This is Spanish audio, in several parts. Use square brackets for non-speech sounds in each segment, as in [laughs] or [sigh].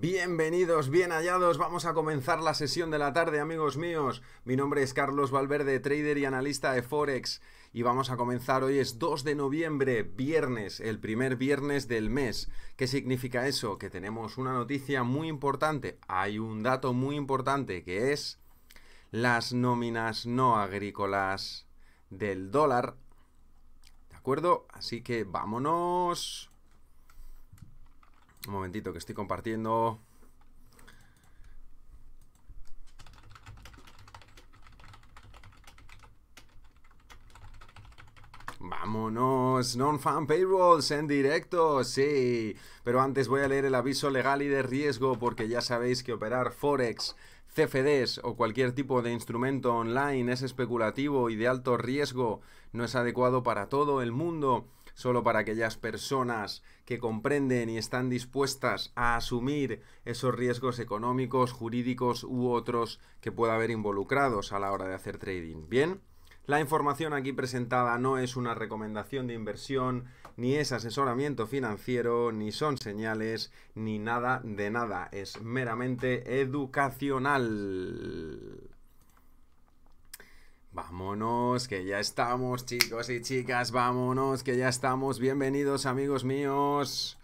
Bienvenidos, bien hallados, vamos a comenzar la sesión de la tarde amigos míos. Mi nombre es Carlos Valverde, trader y analista de Forex y vamos a comenzar hoy es 2 de noviembre, viernes, el primer viernes del mes. ¿Qué significa eso? Que tenemos una noticia muy importante, hay un dato muy importante que es las nóminas no agrícolas del dólar. ¿De acuerdo? Así que vámonos. Un momentito que estoy compartiendo. Vámonos, non-fan payrolls en directo, sí. Pero antes voy a leer el aviso legal y de riesgo porque ya sabéis que operar Forex, CFDs o cualquier tipo de instrumento online es especulativo y de alto riesgo. No es adecuado para todo el mundo solo para aquellas personas que comprenden y están dispuestas a asumir esos riesgos económicos, jurídicos u otros que pueda haber involucrados a la hora de hacer trading. Bien, la información aquí presentada no es una recomendación de inversión, ni es asesoramiento financiero, ni son señales, ni nada de nada. Es meramente educacional. Vámonos, que ya estamos, chicos y chicas, vámonos, que ya estamos. Bienvenidos, amigos míos.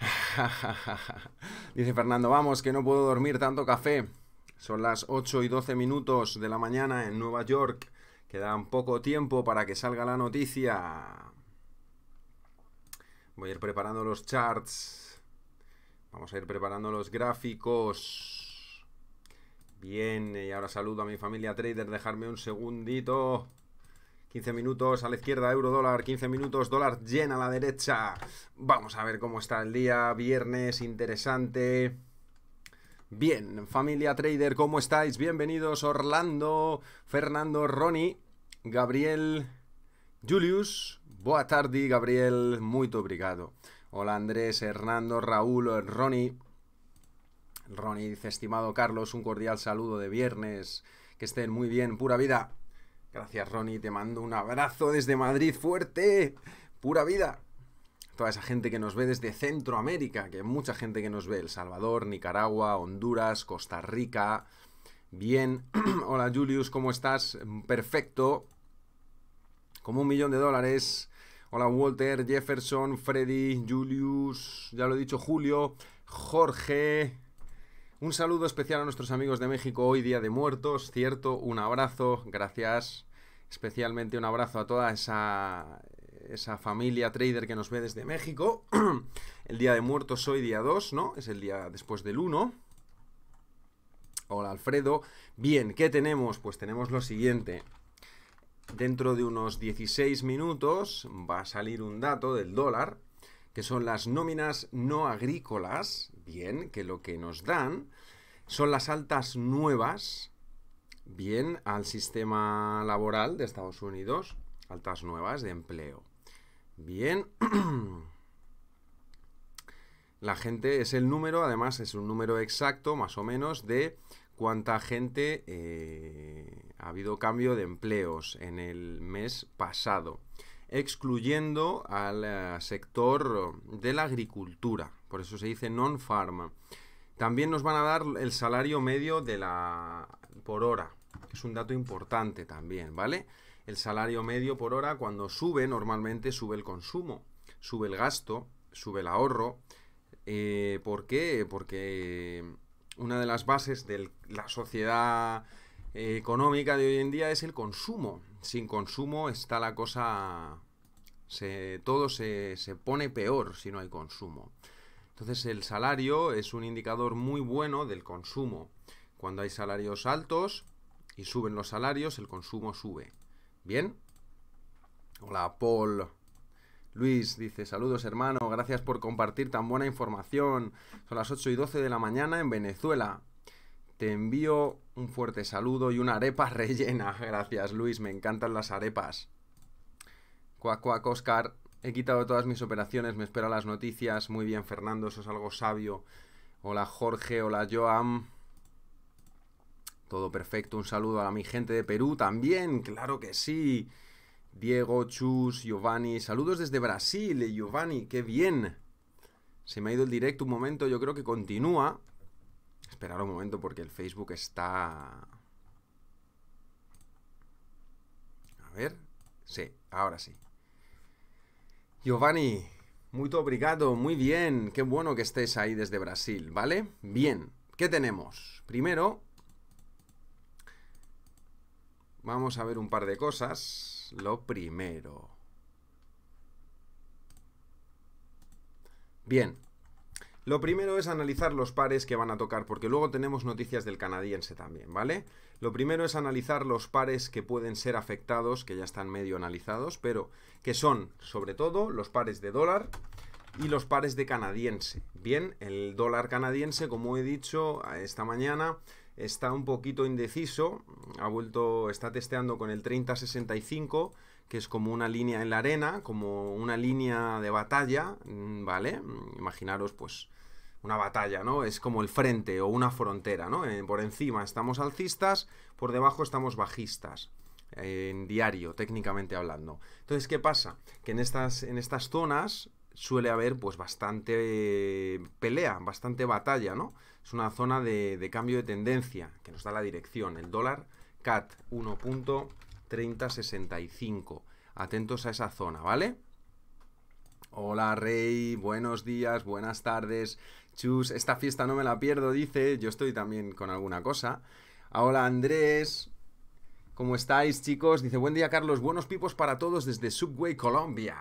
[laughs] Dice Fernando, vamos, que no puedo dormir tanto café. Son las 8 y 12 minutos de la mañana en Nueva York. Quedan poco tiempo para que salga la noticia. Voy a ir preparando los charts. Vamos a ir preparando los gráficos. Bien, y ahora saludo a mi familia trader, dejarme un segundito. 15 minutos a la izquierda, euro dólar, 15 minutos, dólar yen a la derecha. Vamos a ver cómo está el día, viernes, interesante. Bien, familia trader, ¿cómo estáis? Bienvenidos Orlando, Fernando, Ronnie, Gabriel, Julius. Boa tarde, Gabriel, muy obrigado. Hola Andrés, Hernando, Raúl, Ronnie. Ronnie dice, estimado Carlos, un cordial saludo de viernes. Que estén muy bien, pura vida. Gracias, Ronnie. Te mando un abrazo desde Madrid fuerte. Pura vida. Toda esa gente que nos ve desde Centroamérica, que mucha gente que nos ve. El Salvador, Nicaragua, Honduras, Costa Rica. Bien. [clears throat] Hola, Julius, ¿cómo estás? Perfecto. Como un millón de dólares. Hola, Walter, Jefferson, Freddy, Julius, ya lo he dicho, Julio, Jorge, un saludo especial a nuestros amigos de México hoy, Día de Muertos, cierto, un abrazo, gracias, especialmente un abrazo a toda esa, esa familia trader que nos ve desde México. [clears throat] el Día de Muertos hoy, día 2, ¿no? Es el día después del 1. Hola Alfredo. Bien, ¿qué tenemos? Pues tenemos lo siguiente. Dentro de unos 16 minutos va a salir un dato del dólar, que son las nóminas no agrícolas Bien, que lo que nos dan son las altas nuevas, bien, al sistema laboral de Estados Unidos, altas nuevas de empleo. Bien. [clears throat] La gente es el número, además es un número exacto, más o menos, de cuánta gente eh, ha habido cambio de empleos en el mes pasado, excluyendo al eh, sector de la agricultura. Por eso se dice non-pharma. También nos van a dar el salario medio de la por hora. Es un dato importante también, ¿vale? El salario medio por hora cuando sube, normalmente sube el consumo, sube el gasto, sube el ahorro. Eh, ¿Por qué? Porque una de las bases de la sociedad eh, económica de hoy en día es el consumo. Sin consumo está la cosa... Se, todo se, se pone peor si no hay consumo. Entonces el salario es un indicador muy bueno del consumo. Cuando hay salarios altos y suben los salarios, el consumo sube. ¿Bien? Hola, Paul. Luis dice, saludos hermano, gracias por compartir tan buena información. Son las 8 y 12 de la mañana en Venezuela. Te envío un fuerte saludo y una arepa [laughs] rellena. Gracias Luis, me encantan las arepas. Cuac, cuac, Oscar. He quitado todas mis operaciones, me espero las noticias. Muy bien, Fernando, eso es algo sabio. Hola, Jorge, hola, Joan. Todo perfecto, un saludo a mi gente de Perú también, claro que sí. Diego, Chus, Giovanni, saludos desde Brasil, eh, Giovanni, qué bien. Se me ha ido el directo un momento, yo creo que continúa. Esperar un momento porque el Facebook está... A ver, sí, ahora sí. Giovanni, muy obrigado, muy bien. Qué bueno que estés ahí desde Brasil, ¿vale? Bien, ¿qué tenemos? Primero, vamos a ver un par de cosas. Lo primero. Bien, lo primero es analizar los pares que van a tocar, porque luego tenemos noticias del canadiense también, ¿vale? Lo primero es analizar los pares que pueden ser afectados, que ya están medio analizados, pero que son, sobre todo, los pares de dólar y los pares de canadiense. Bien, el dólar canadiense, como he dicho esta mañana, está un poquito indeciso, ha vuelto, está testeando con el 3065, que es como una línea en la arena, como una línea de batalla, ¿vale? Imaginaros pues una batalla, ¿no? Es como el frente o una frontera, ¿no? Eh, por encima estamos alcistas, por debajo estamos bajistas, eh, en diario, técnicamente hablando. Entonces, ¿qué pasa? Que en estas, en estas zonas suele haber pues bastante eh, pelea, bastante batalla, ¿no? Es una zona de, de, cambio de tendencia que nos da la dirección, el dólar CAT 1.3065. Atentos a esa zona, ¿vale? Hola Rey, buenos días, buenas tardes. Chus, esta fiesta no me la pierdo, dice. Yo estoy también con alguna cosa. Hola Andrés, ¿cómo estáis chicos? Dice, buen día Carlos, buenos pipos para todos desde Subway Colombia.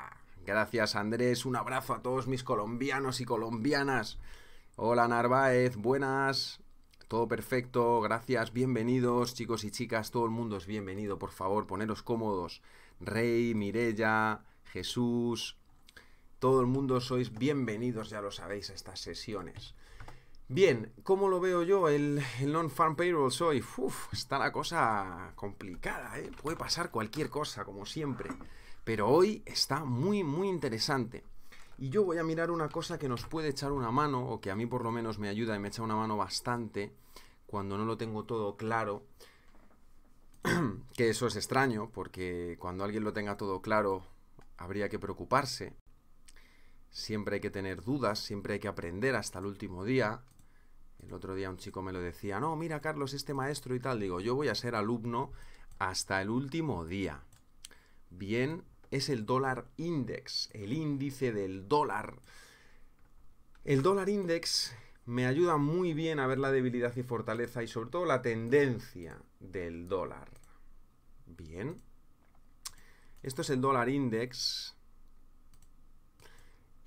Gracias Andrés, un abrazo a todos mis colombianos y colombianas. Hola Narváez, buenas. Todo perfecto, gracias, bienvenidos chicos y chicas, todo el mundo es bienvenido, por favor, poneros cómodos. Rey, Mirella, Jesús, todo el mundo sois bienvenidos, ya lo sabéis, a estas sesiones. Bien, ¿cómo lo veo yo el, non-farm payroll hoy? Uf, está la cosa complicada, ¿eh? Puede pasar cualquier cosa, como siempre. Pero hoy está muy, muy interesante. Y yo voy a mirar una cosa que nos puede echar una mano, o que a mí por lo menos me ayuda y me echa una mano bastante, cuando no lo tengo todo claro. [clears throat] que eso es extraño, porque cuando alguien lo tenga todo claro, habría que preocuparse. Siempre hay que tener dudas, siempre hay que aprender hasta el último día. El otro día un chico me lo decía, no, mira Carlos, este maestro y tal. Digo, yo voy a ser alumno hasta el último día. Bien, es el dólar index, el índice del dólar. El dólar index me ayuda muy bien a ver la debilidad y fortaleza y sobre todo la tendencia del dólar. Bien. Esto es el dólar index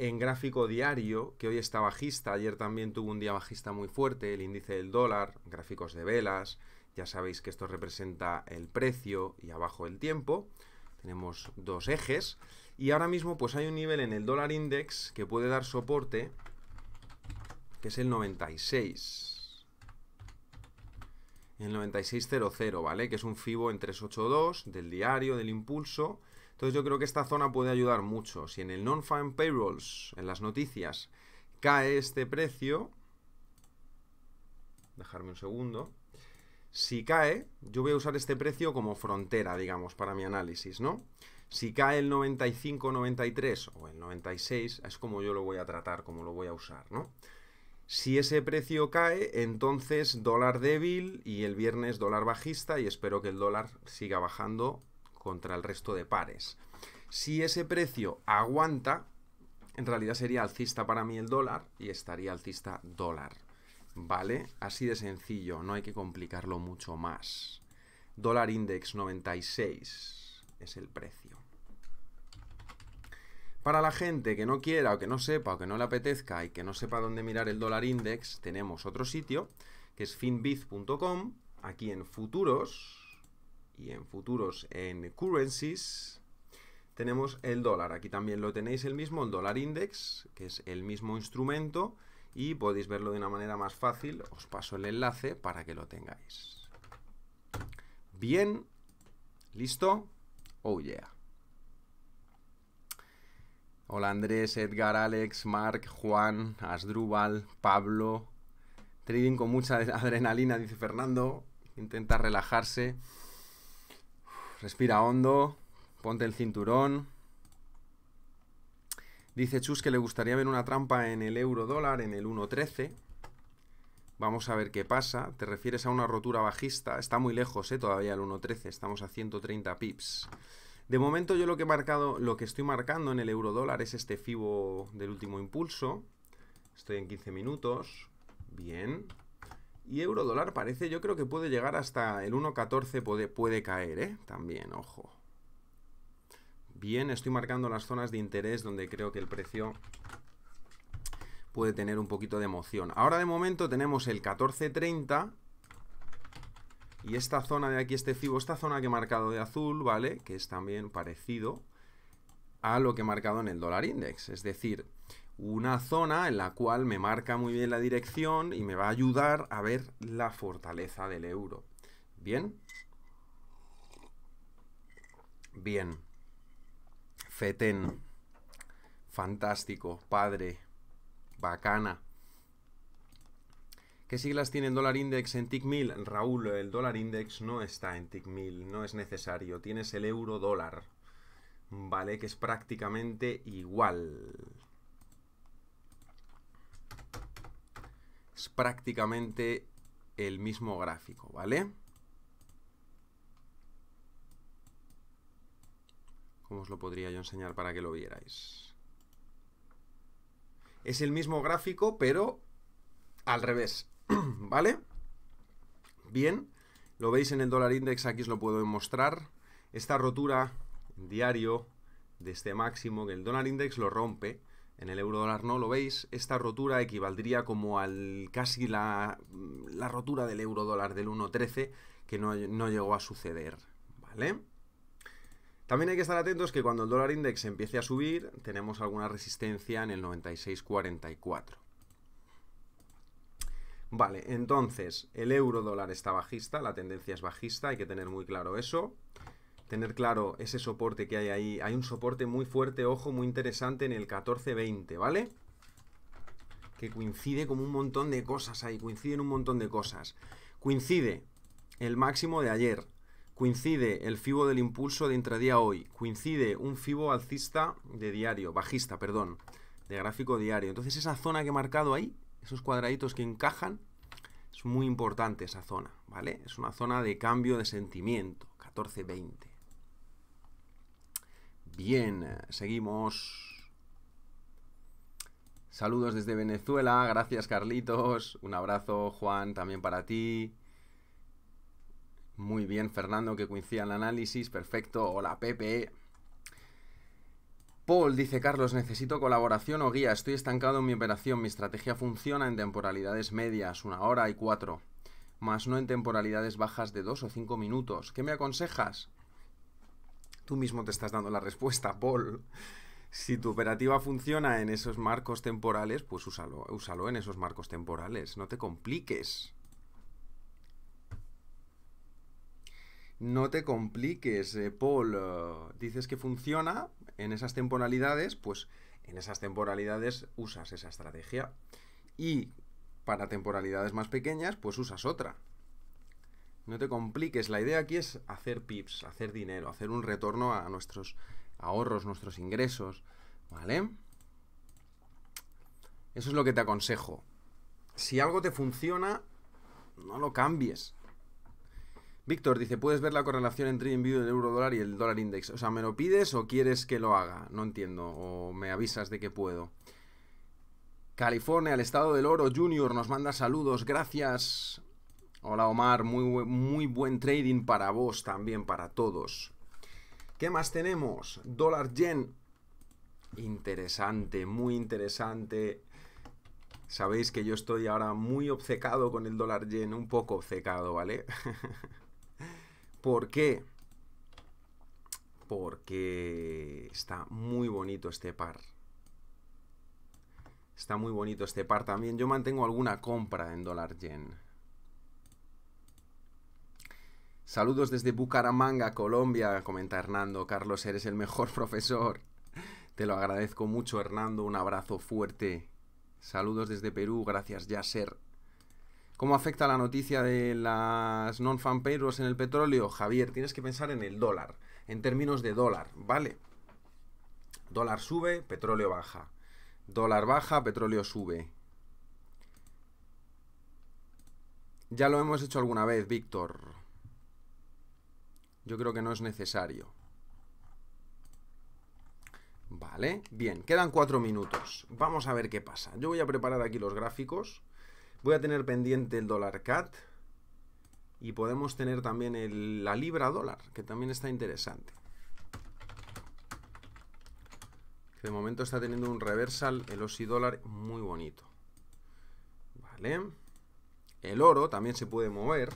en gráfico diario, que hoy está bajista, ayer también tuvo un día bajista muy fuerte, el índice del dólar, gráficos de velas, ya sabéis que esto representa el precio y abajo el tiempo, tenemos dos ejes, y ahora mismo pues hay un nivel en el dólar index que puede dar soporte, que es el 96. El 96.00, ¿vale? Que es un FIBO en 382 del diario, del impulso, entonces yo creo que esta zona puede ayudar mucho. Si en el non-farm payrolls, en las noticias, cae este precio, dejarme un segundo, si cae, yo voy a usar este precio como frontera, digamos, para mi análisis, ¿no? Si cae el 95, 93 o el 96, es como yo lo voy a tratar, como lo voy a usar, ¿no? Si ese precio cae, entonces dólar débil y el viernes dólar bajista y espero que el dólar siga bajando contra el resto de pares. Si ese precio aguanta, en realidad sería alcista para mí el dólar y estaría alcista dólar. ¿Vale? Así de sencillo, no hay que complicarlo mucho más. Dólar index 96 es el precio. Para la gente que no quiera o que no sepa o que no le apetezca y que no sepa dónde mirar el dólar index, tenemos otro sitio que es finbiz.com, aquí en futuros, y en futuros en currencies tenemos el dólar. Aquí también lo tenéis el mismo, el dólar index, que es el mismo instrumento y podéis verlo de una manera más fácil. Os paso el enlace para que lo tengáis. Bien, listo. Oh yeah. Hola Andrés, Edgar, Alex, Mark, Juan, Asdrúbal, Pablo. Trading con mucha adrenalina, dice Fernando. Intenta relajarse respira hondo, ponte el cinturón. Dice Chus que le gustaría ver una trampa en el euro dólar, en el 1.13. Vamos a ver qué pasa. Te refieres a una rotura bajista. Está muy lejos, ¿eh? Todavía el 1.13. Estamos a 130 pips. De momento yo lo que he marcado, lo que estoy marcando en el euro dólar es este FIBO del último impulso. Estoy en 15 minutos. Bien, y euro dólar parece, yo creo que puede llegar hasta el 1.14, puede, caer, ¿eh? También, ojo. Bien, estoy marcando las zonas de interés donde creo que el precio puede tener un poquito de emoción. Ahora de momento tenemos el 14.30 y esta zona de aquí, este cibo, esta zona que he marcado de azul, ¿vale? Que es también parecido a lo que he marcado en el dólar index. Es decir, una zona en la cual me marca muy bien la dirección y me va a ayudar a ver la fortaleza del euro. ¿Bien? Bien. Feten. Fantástico. Padre. Bacana. ¿Qué siglas tiene el dólar index en TIC1000? Raúl, el dólar index no está en TIC1000, no es necesario. Tienes el euro dólar, ¿vale? Que es prácticamente igual. prácticamente el mismo gráfico, ¿vale? ¿Cómo os lo podría yo enseñar para que lo vierais? Es el mismo gráfico, pero al revés, [clears throat] ¿vale? Bien, lo veis en el dólar index, aquí os lo puedo mostrar. Esta rotura diario de este máximo, que el dólar index lo rompe, en el euro dólar no lo veis, esta rotura equivaldría como al casi la, rotura del euro dólar del 1.13 que no, llegó a suceder, ¿vale? También hay que estar atentos que cuando el dólar index empiece a subir tenemos alguna resistencia en el 96.44. Vale, entonces el euro dólar está bajista, la tendencia es bajista, hay que tener muy claro eso tener claro ese soporte que hay ahí. Hay un soporte muy fuerte, ojo, muy interesante en el 1420, ¿vale? Que coincide con un montón de cosas ahí, coinciden un montón de cosas. Coincide el máximo de ayer, coincide el FIBO del impulso de intradía hoy, coincide un FIBO alcista de diario, bajista, perdón, de gráfico diario. Entonces esa zona que he marcado ahí, esos cuadraditos que encajan, es muy importante esa zona, ¿vale? Es una zona de cambio de sentimiento, 14-20. Bien, seguimos. Saludos desde Venezuela, gracias Carlitos, un abrazo Juan también para ti. Muy bien Fernando que coincida el análisis, perfecto, hola Pepe. Paul dice, Carlos, necesito colaboración o guía, estoy estancado en mi operación, mi estrategia funciona en temporalidades medias, una hora y cuatro, más no en temporalidades bajas de dos o cinco minutos. ¿Qué me aconsejas? Tú mismo te estás dando la respuesta, Paul. Si tu operativa funciona en esos marcos temporales, pues úsalo, en esos marcos temporales. No te compliques. No te compliques, eh, Paul. dices que funciona en esas temporalidades, pues en esas temporalidades usas esa estrategia. Y para temporalidades más pequeñas, pues usas otra. No te compliques, la idea aquí es hacer pips, hacer dinero, hacer un retorno a nuestros ahorros, nuestros ingresos, ¿vale? Eso es lo que te aconsejo. Si algo te funciona, no lo cambies. Víctor dice, ¿puedes ver la correlación entre envío del euro dólar y el dólar index? O sea, ¿me lo pides o quieres que lo haga? No entiendo. O me avisas de que puedo. California, el estado del oro, Junior, nos manda saludos. Gracias. Hola Omar, muy, muy buen trading para vos también, para todos. ¿Qué más tenemos? Dólar yen. Interesante, muy interesante. Sabéis que yo estoy ahora muy obcecado con el dólar yen, un poco obcecado, ¿vale? [laughs] ¿Por qué? Porque está muy bonito este par. Está muy bonito este par también. Yo mantengo alguna compra en dólar yen. Saludos desde Bucaramanga, Colombia, comenta Hernando. Carlos, eres el mejor [laughs] profesor. Te lo agradezco mucho, Hernando. Un abrazo fuerte. Saludos desde Perú, gracias, Yasser. ¿Cómo afecta la noticia de las non-fan en el petróleo? Javier, tienes que pensar en el dólar, en términos de dólar, ¿vale? Dólar sube, petróleo baja. Dólar baja, petróleo sube. Ya lo hemos hecho alguna vez, Víctor. Yo creo que no es necesario. Vale, bien, quedan cuatro minutos. Vamos a ver qué pasa. Yo voy a preparar aquí los gráficos. Voy a tener pendiente el dólar CAT. Y podemos tener también la libra dólar, que también está interesante. De momento está teniendo un reversal, el OSI dólar, muy bonito. Vale. El oro también se puede mover.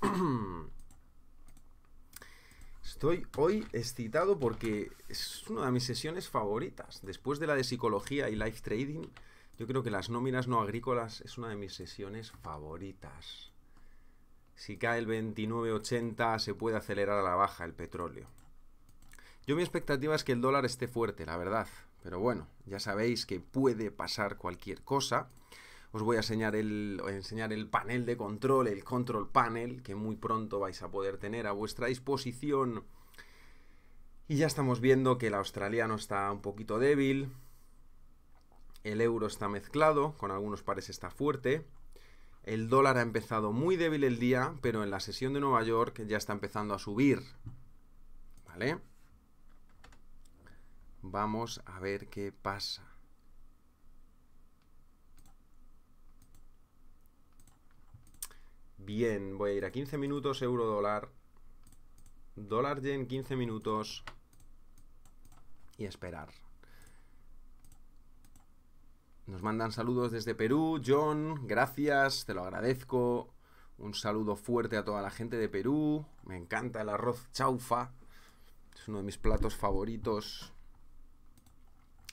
[clears throat] Estoy hoy excitado porque es una de mis sesiones favoritas. Después de la de psicología y live trading, yo creo que las nóminas no agrícolas es una de mis sesiones favoritas. Si cae el 29.80 se puede acelerar a la baja el petróleo. Yo mi expectativa es que el dólar esté fuerte, la verdad. Pero bueno, ya sabéis que puede pasar cualquier cosa os voy a enseñar el, enseñar el panel de control, el control panel, que muy pronto vais a poder tener a vuestra disposición. Y ya estamos viendo que el australiano está un poquito débil, el euro está mezclado, con algunos pares está fuerte, el dólar ha empezado muy débil el día, pero en la sesión de Nueva York ya está empezando a subir. ¿Vale? Vamos a ver qué pasa. Bien, voy a ir a 15 minutos, euro dólar. Dólar yen 15 minutos. Y esperar. Nos mandan saludos desde Perú. John, gracias, te lo agradezco. Un saludo fuerte a toda la gente de Perú. Me encanta el arroz chaufa. Es uno de mis platos favoritos.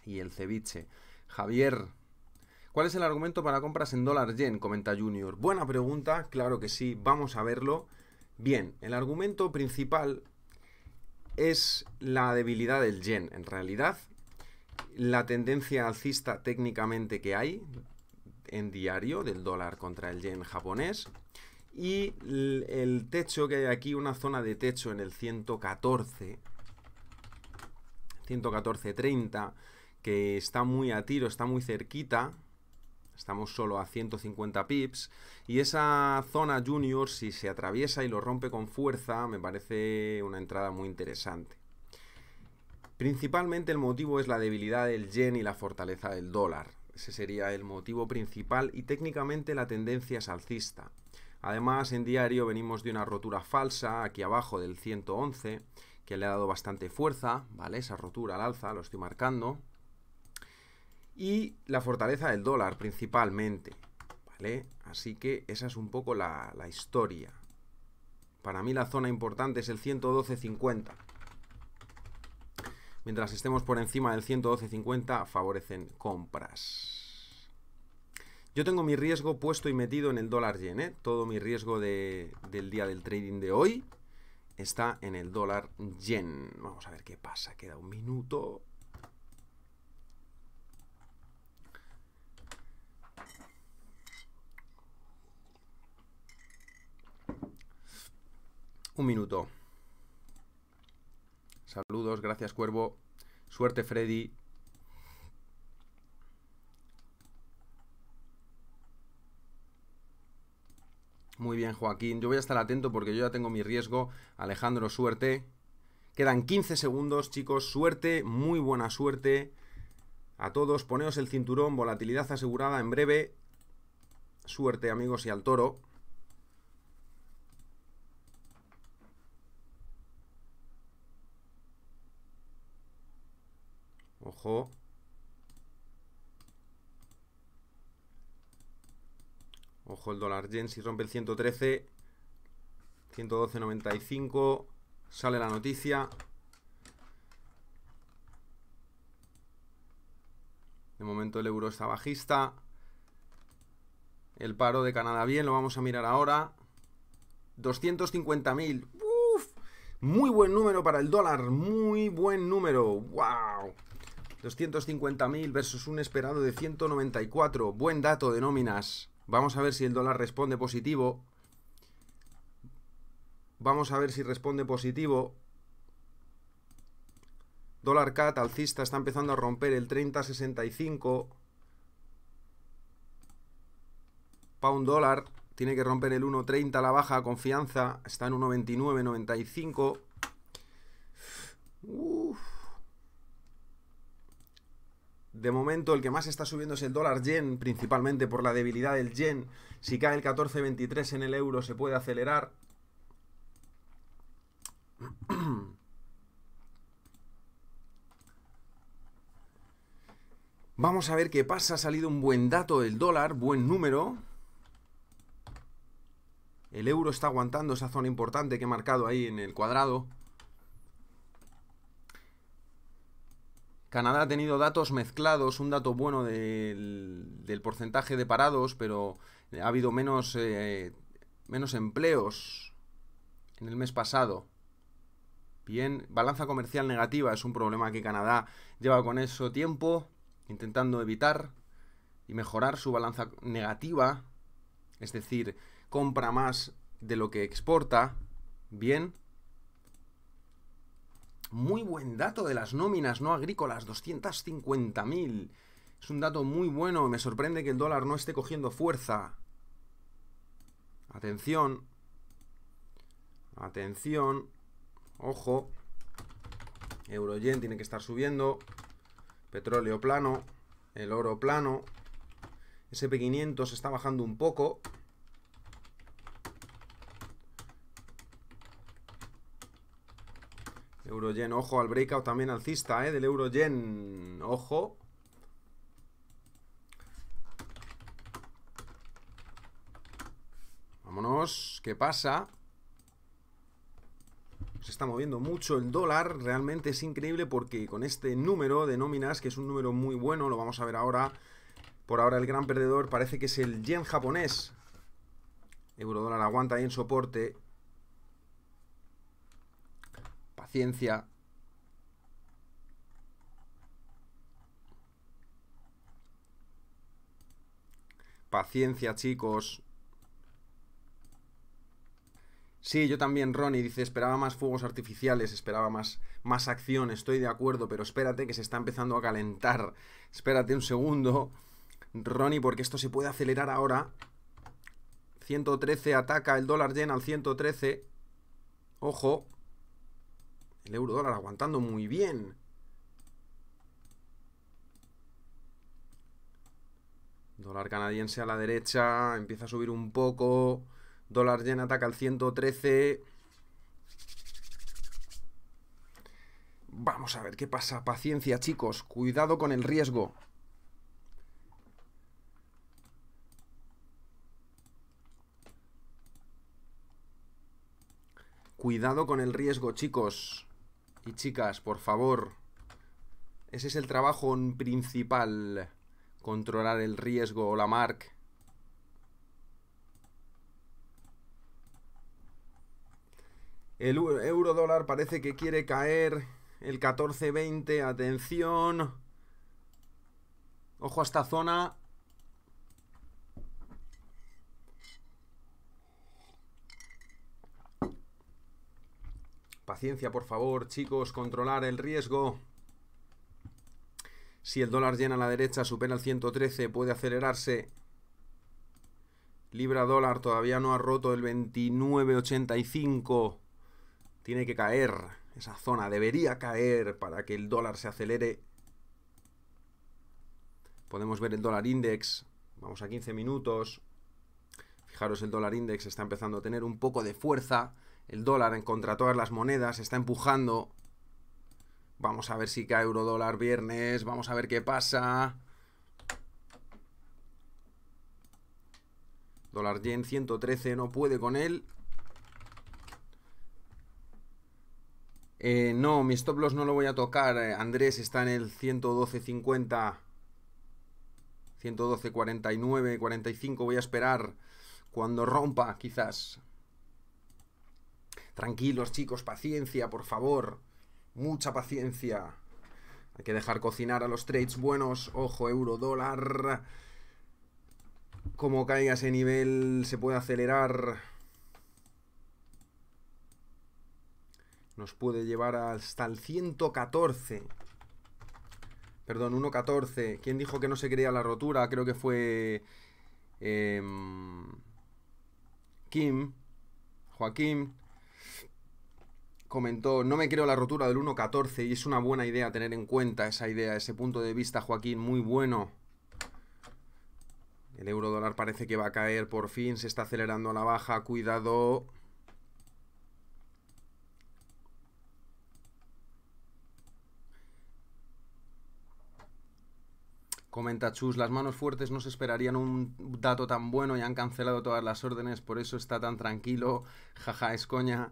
Y el ceviche. Javier, ¿Cuál es el argumento para compras en dólar yen? Comenta Junior. Buena pregunta, claro que sí, vamos a verlo. Bien, el argumento principal es la debilidad del yen. En realidad, la tendencia alcista técnicamente que hay en diario del dólar contra el yen japonés y el techo que hay aquí, una zona de techo en el 114, 114.30, que está muy a tiro, está muy cerquita, Estamos solo a 150 pips. Y esa zona junior, si se atraviesa y lo rompe con fuerza, me parece una entrada muy interesante. Principalmente el motivo es la debilidad del yen y la fortaleza del dólar. Ese sería el motivo principal y técnicamente la tendencia es alcista. Además, en diario venimos de una rotura falsa aquí abajo del 111, que le ha dado bastante fuerza, ¿vale? Esa rotura al alza, lo estoy marcando, y la fortaleza del dólar principalmente, ¿vale? Así que esa es un poco la, historia. Para mí la zona importante es el 112.50. Mientras estemos por encima del 112.50 favorecen compras. Yo tengo mi riesgo puesto y metido en el dólar yen, ¿eh? Todo mi riesgo del día del trading de hoy está en el dólar yen. Vamos a ver qué pasa, queda un minuto. un minuto. Saludos, gracias Cuervo. Suerte Freddy. Muy bien, Joaquín. Yo voy a estar atento porque yo ya tengo mi riesgo. Alejandro, suerte. Quedan 15 segundos, chicos. Suerte, muy buena suerte. A todos, poneos el cinturón, volatilidad asegurada en breve. Suerte, amigos, y al toro. ojo. Ojo el dólar yen, si rompe el 113, 112.95, sale la noticia. De momento el euro está bajista. El paro de Canadá bien, lo vamos a mirar ahora. 250.000. Muy buen número para el dólar, muy buen número. ¡Wow! 250.000 versus un esperado de 194. Buen dato de nóminas. Vamos a ver si el dólar responde positivo. Vamos a ver si responde positivo. Dólar CAT alcista está empezando a romper el 30.65. Pound dólar tiene que romper el 1.30 la baja, confianza. Está en 1.29.95. Uff. De momento el que más está subiendo es el dólar yen, principalmente por la debilidad del yen. Si cae el 14.23 en el euro se puede acelerar. [clears throat] Vamos a ver qué pasa. Ha salido un buen dato del dólar, buen número. El euro está aguantando esa zona importante que he marcado ahí en el cuadrado. Canadá ha tenido datos mezclados, un dato bueno del, porcentaje de parados, pero eh, ha habido menos, eh, menos empleos en el mes pasado. Bien, balanza comercial negativa es un problema que Canadá lleva con eso tiempo intentando evitar y mejorar su balanza negativa, es decir, compra más de lo que exporta, bien, muy buen dato de las nóminas no agrícolas, 250.000. Es un dato muy bueno, me sorprende que el dólar no esté cogiendo fuerza. Atención. Atención. Ojo. Euroyen tiene que estar subiendo. Petróleo plano. El oro plano. SP500 está bajando un poco. Yen, ojo al breakout también alcista, eh, Del Euroyen, ojo. Vámonos, ¿qué pasa? Se está moviendo mucho el dólar, realmente es increíble porque con este número de nóminas, que es un número muy bueno, lo vamos a ver ahora, por ahora el gran perdedor parece que es el yen japonés. Eurodólar aguanta ahí en soporte, Paciencia. Paciencia, chicos. Sí, yo también, Ronnie, dice, esperaba más fuegos artificiales, esperaba más, más acción, estoy de acuerdo, pero espérate que se está empezando a calentar. Espérate un segundo, Ronnie, porque esto se puede acelerar ahora. 113 ataca, el dólar yen al 113. Ojo. El euro dólar aguantando muy bien. Dólar canadiense a la derecha, empieza a subir un poco. Dólar yen ataca al 113. Vamos a ver qué pasa. Paciencia, chicos. Cuidado con el riesgo. Cuidado con el riesgo, chicos. Y chicas, por favor, ese es el trabajo principal, controlar el riesgo o la marca. El euro dólar parece que quiere caer. El 14.20, atención. Ojo a esta zona. por favor, chicos, controlar el riesgo. Si el dólar llena a la derecha, supera el 113, puede acelerarse. Libra dólar todavía no ha roto el 29.85. Tiene que caer. Esa zona debería caer para que el dólar se acelere. Podemos ver el dólar index. Vamos a 15 minutos. Fijaros, el dólar index está empezando a tener un poco de fuerza. El dólar en contra todas las monedas está empujando. Vamos a ver si cae euro dólar viernes. Vamos a ver qué pasa. Dólar yen 113, no puede con él. Eh, no, mi stop loss no lo voy a tocar. Eh, Andrés está en el 112.50. 112.49, 45 voy a esperar cuando rompa, quizás. Tranquilos chicos, paciencia, por favor. Mucha paciencia. Hay que dejar cocinar a los trades buenos. Ojo, euro, dólar. Como caiga ese nivel, se puede acelerar. Nos puede llevar hasta el 114. Perdón, 1.14. ¿Quién dijo que no se creía la rotura? Creo que fue... Em, Kim. Joaquín comentó, no me creo la rotura del 1.14 y es una buena idea tener en cuenta esa idea, ese punto de vista, Joaquín, muy bueno. El euro dólar parece que va a caer por fin, se está acelerando la baja, cuidado. Comenta Chus, las manos fuertes no se esperarían un dato tan bueno y han cancelado todas las órdenes, por eso está tan tranquilo. Jaja, es coña.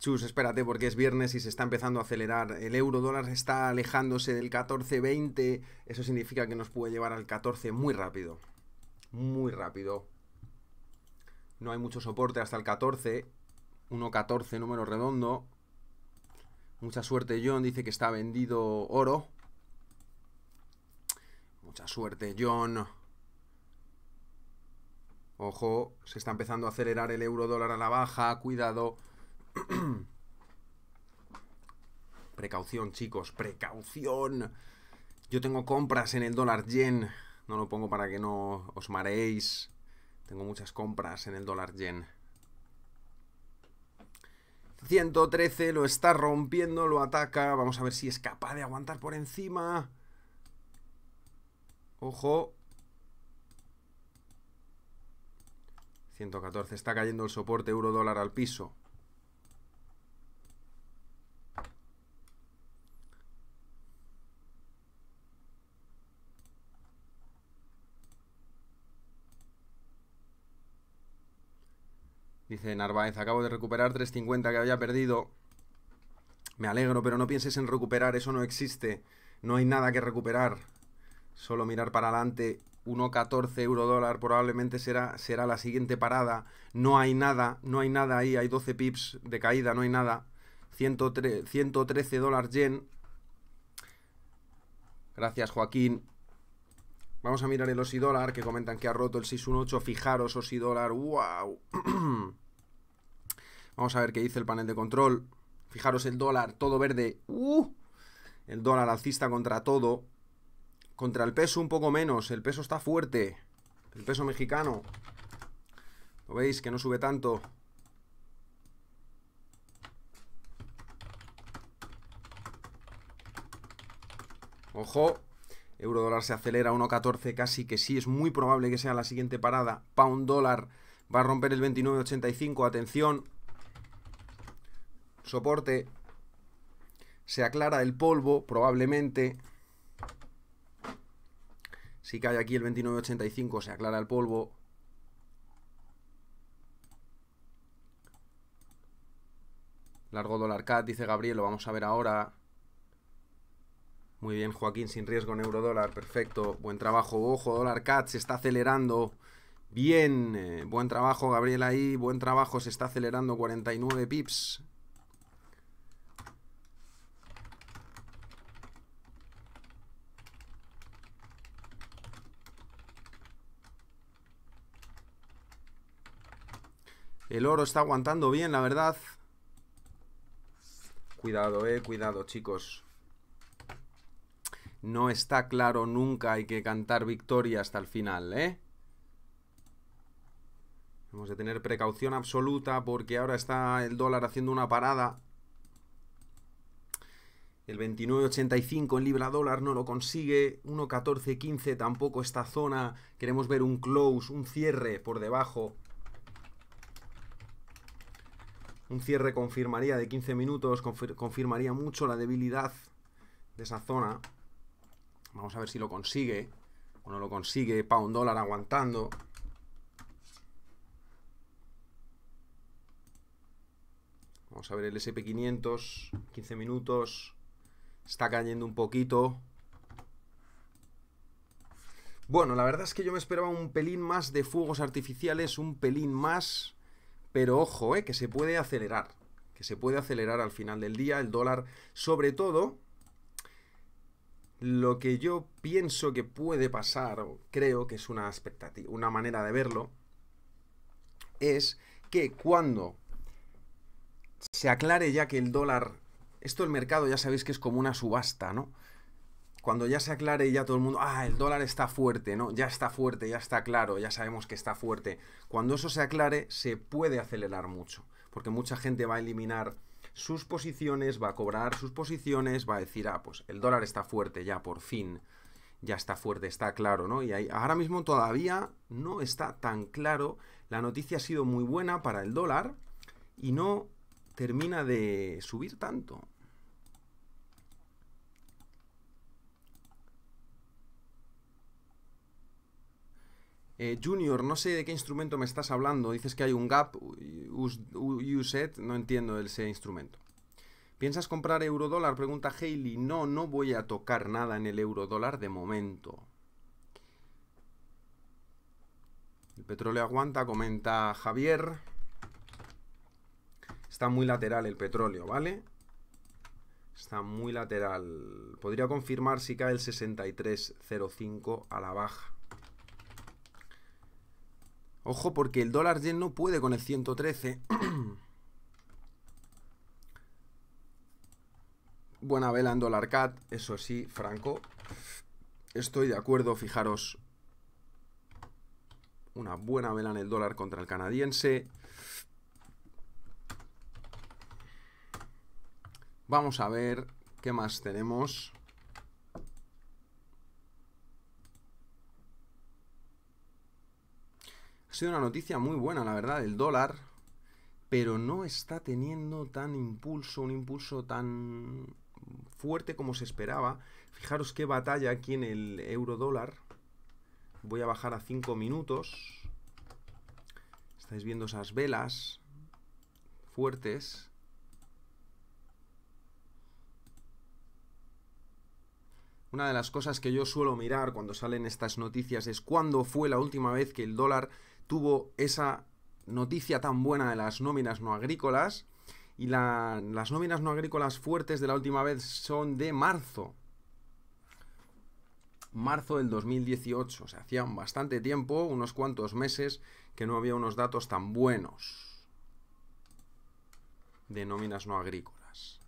Chus, espérate porque es viernes y se está empezando a acelerar. El euro dólar está alejándose del 14.20. Eso significa que nos puede llevar al 14 muy rápido. Muy rápido. No hay mucho soporte hasta el 14. 1.14, número redondo. Mucha suerte, John. Dice que está vendido oro. Mucha suerte, John. Ojo, se está empezando a acelerar el euro dólar a la baja. Cuidado. [clears throat] precaución, chicos, precaución. Yo tengo compras en el dólar yen. No lo pongo para que no os mareéis. Tengo muchas compras en el dólar yen. 113, lo está rompiendo, lo ataca. Vamos a ver si es capaz de aguantar por encima. Ojo. 114, está cayendo el soporte euro dólar al piso. Dice Narváez, acabo de recuperar 3.50 que había perdido. Me alegro, pero no pienses en recuperar, eso no existe. No hay nada que recuperar. Solo mirar para adelante. 1.14 euro dólar probablemente será, será la siguiente parada. No hay nada, no hay nada ahí. Hay 12 pips de caída, no hay nada. 113 dólares yen. Gracias, Joaquín. Vamos a mirar el OSI dólar, que comentan que ha roto el 618. Fijaros, OSI dólar, wow. [clears throat] Vamos a ver qué dice el panel de control. Fijaros el dólar, todo verde. ¡Uh! el dólar alcista contra todo. Contra el peso un poco menos. El peso está fuerte. El peso mexicano. ¿Lo veis? Que no sube tanto. Ojo. Eurodólar se acelera 1.14 casi que sí, es muy probable que sea la siguiente parada. Pound dólar va a romper el 29.85, atención. Soporte. Se aclara el polvo, probablemente. Si cae aquí el 29.85 se aclara el polvo. Largo dólar cat, dice Gabriel, lo vamos a ver ahora. Muy bien, Joaquín, sin riesgo en euro dólar. Perfecto. Buen trabajo. Ojo, dólar CAT se está acelerando. Bien. Eh, buen trabajo, Gabriel, ahí. Buen trabajo. Se está acelerando 49 pips. El oro está aguantando bien, la verdad. Cuidado, eh. Cuidado, chicos no está claro nunca, hay que cantar victoria hasta el final, ¿eh? Hemos de tener precaución absoluta porque ahora está el dólar haciendo una parada. El 29.85 en libra dólar no lo consigue. 1.14.15 tampoco esta zona. Queremos ver un close, un cierre por debajo. Un cierre confirmaría de 15 minutos, confirmaría mucho la debilidad de esa zona. Vamos a ver si lo consigue. O no lo consigue. un dólar aguantando. Vamos a ver el SP500. 15 minutos. Está cayendo un poquito. Bueno, la verdad es que yo me esperaba un pelín más de fuegos artificiales. Un pelín más. Pero ojo, eh, que se puede acelerar. Que se puede acelerar al final del día. El dólar, sobre todo, lo que yo pienso que puede pasar, o creo que es una, expectativa, una manera de verlo, es que cuando se aclare ya que el dólar, esto el mercado ya sabéis que es como una subasta, ¿no? Cuando ya se aclare ya todo el mundo, ah, el dólar está fuerte, ¿no? Ya está fuerte, ya está claro, ya sabemos que está fuerte. Cuando eso se aclare, se puede acelerar mucho, porque mucha gente va a eliminar sus posiciones, va a cobrar sus posiciones, va a decir, ah, pues el dólar está fuerte ya, por fin, ya está fuerte, está claro, ¿no? Y ahí, ahora mismo todavía no está tan claro, la noticia ha sido muy buena para el dólar y no termina de subir tanto. Eh, junior, no sé de qué instrumento me estás hablando. Dices que hay un gap, USET, no entiendo ese instrumento. ¿Piensas comprar eurodólar? Pregunta Hailey. No, no voy a tocar nada en el eurodólar de momento. El petróleo aguanta, comenta Javier. Está muy lateral el petróleo, ¿vale? Está muy lateral. Podría confirmar si cae el 63.05 a la baja. Ojo porque el dólar yen no puede con el 113. [clears throat] Buena vela en dólar cat, eso sí, Franco. Estoy de acuerdo, fijaros. Una buena vela en el dólar contra el canadiense. Vamos a ver qué más tenemos. una noticia muy buena, la verdad, el dólar, pero no está teniendo tan impulso, un impulso tan fuerte como se esperaba. Fijaros qué batalla aquí en el euro dólar. Voy a bajar a 5 minutos. Estáis viendo esas velas fuertes. Una de las cosas que yo suelo mirar cuando salen estas noticias es cuándo fue la última vez que el dólar tuvo esa noticia tan buena de las nóminas no agrícolas. Y las nóminas no agrícolas fuertes de la última vez son de marzo. Marzo del 2018. O sea, hacía bastante tiempo, unos cuantos meses, que no había unos datos tan buenos de nóminas no agrícolas.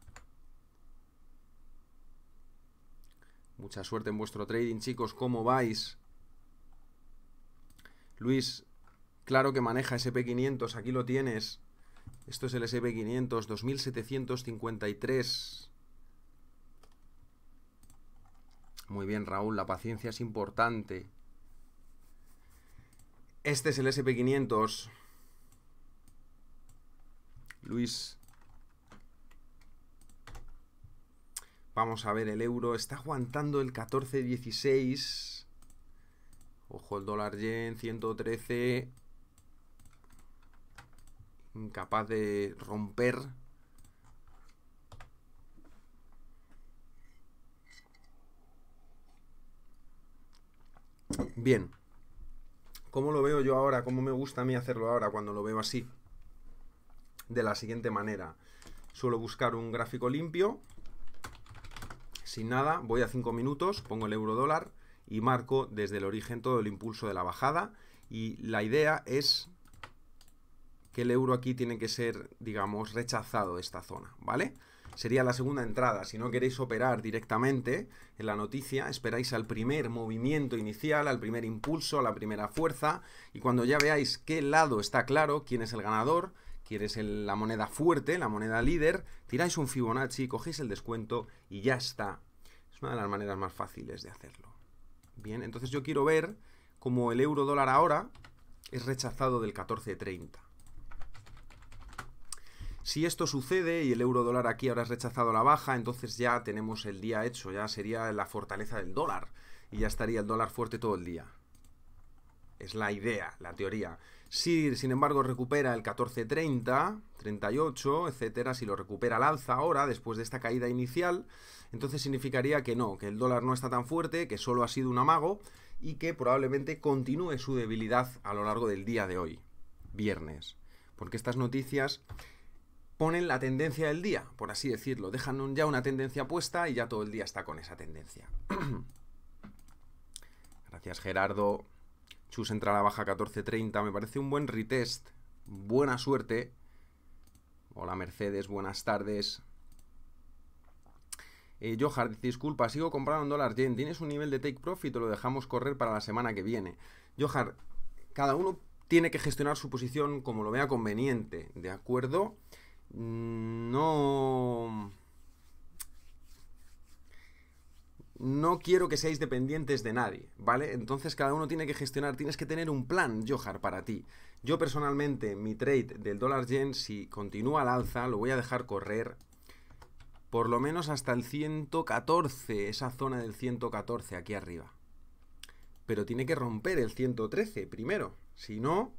Mucha suerte en vuestro trading, chicos. ¿Cómo vais? Luis Claro que maneja SP500, aquí lo tienes. Esto es el SP500, 2753. Muy bien, Raúl, la paciencia es importante. Este es el SP500. Luis. Vamos a ver el euro. Está aguantando el 14.16. Ojo, el dólar yen, 113 capaz de romper Bien. ¿Cómo lo veo yo ahora? ¿Cómo me gusta a mí hacerlo ahora cuando lo veo así? De la siguiente manera. Suelo buscar un gráfico limpio. Sin nada, voy a 5 minutos, pongo el euro dólar y marco desde el origen todo el impulso de la bajada. Y la idea es que el euro aquí tiene que ser, digamos, rechazado esta zona, ¿vale? Sería la segunda entrada. Si no queréis operar directamente en la noticia, esperáis al primer movimiento inicial, al primer impulso, a la primera fuerza, y cuando ya veáis qué lado está claro, quién es el ganador, quién es la moneda fuerte, la moneda líder, tiráis un Fibonacci, cogéis el descuento y ya está. Es una de las maneras más fáciles de hacerlo. Bien, entonces yo quiero ver cómo el euro dólar ahora es rechazado del 1430. Si esto sucede y el euro dólar aquí ahora es rechazado a la baja, entonces ya tenemos el día hecho, ya sería la fortaleza del dólar y ya estaría el dólar fuerte todo el día. Es la idea, la teoría. Si, sin embargo, recupera el 1430, 38, etcétera, si lo recupera al alza ahora, después de esta caída inicial, entonces significaría que no, que el dólar no está tan fuerte, que solo ha sido un amago y que probablemente continúe su debilidad a lo largo del día de hoy, viernes. Porque estas noticias ponen la tendencia del día, por así decirlo. Dejan ya una tendencia puesta y ya todo el día está con esa tendencia. [clears throat] Gracias Gerardo. Chus entra a la baja 14.30. Me parece un buen retest. Buena suerte. Hola Mercedes, buenas tardes. Eh, Johar, disculpa, sigo comprando en dólar ¿Tienes un nivel de take profit o lo dejamos correr para la semana que viene? Johar, cada uno tiene que gestionar su posición como lo vea conveniente, ¿de acuerdo? Mm, no... No quiero que seáis dependientes de nadie, ¿vale? Entonces cada uno tiene que gestionar, tienes que tener un plan, Johar, para ti. Yo personalmente, mi trade del dólar yen, si continúa al alza, lo voy a dejar correr por lo menos hasta el 114, esa zona del 114 aquí arriba. Pero tiene que romper el 113 primero, si no,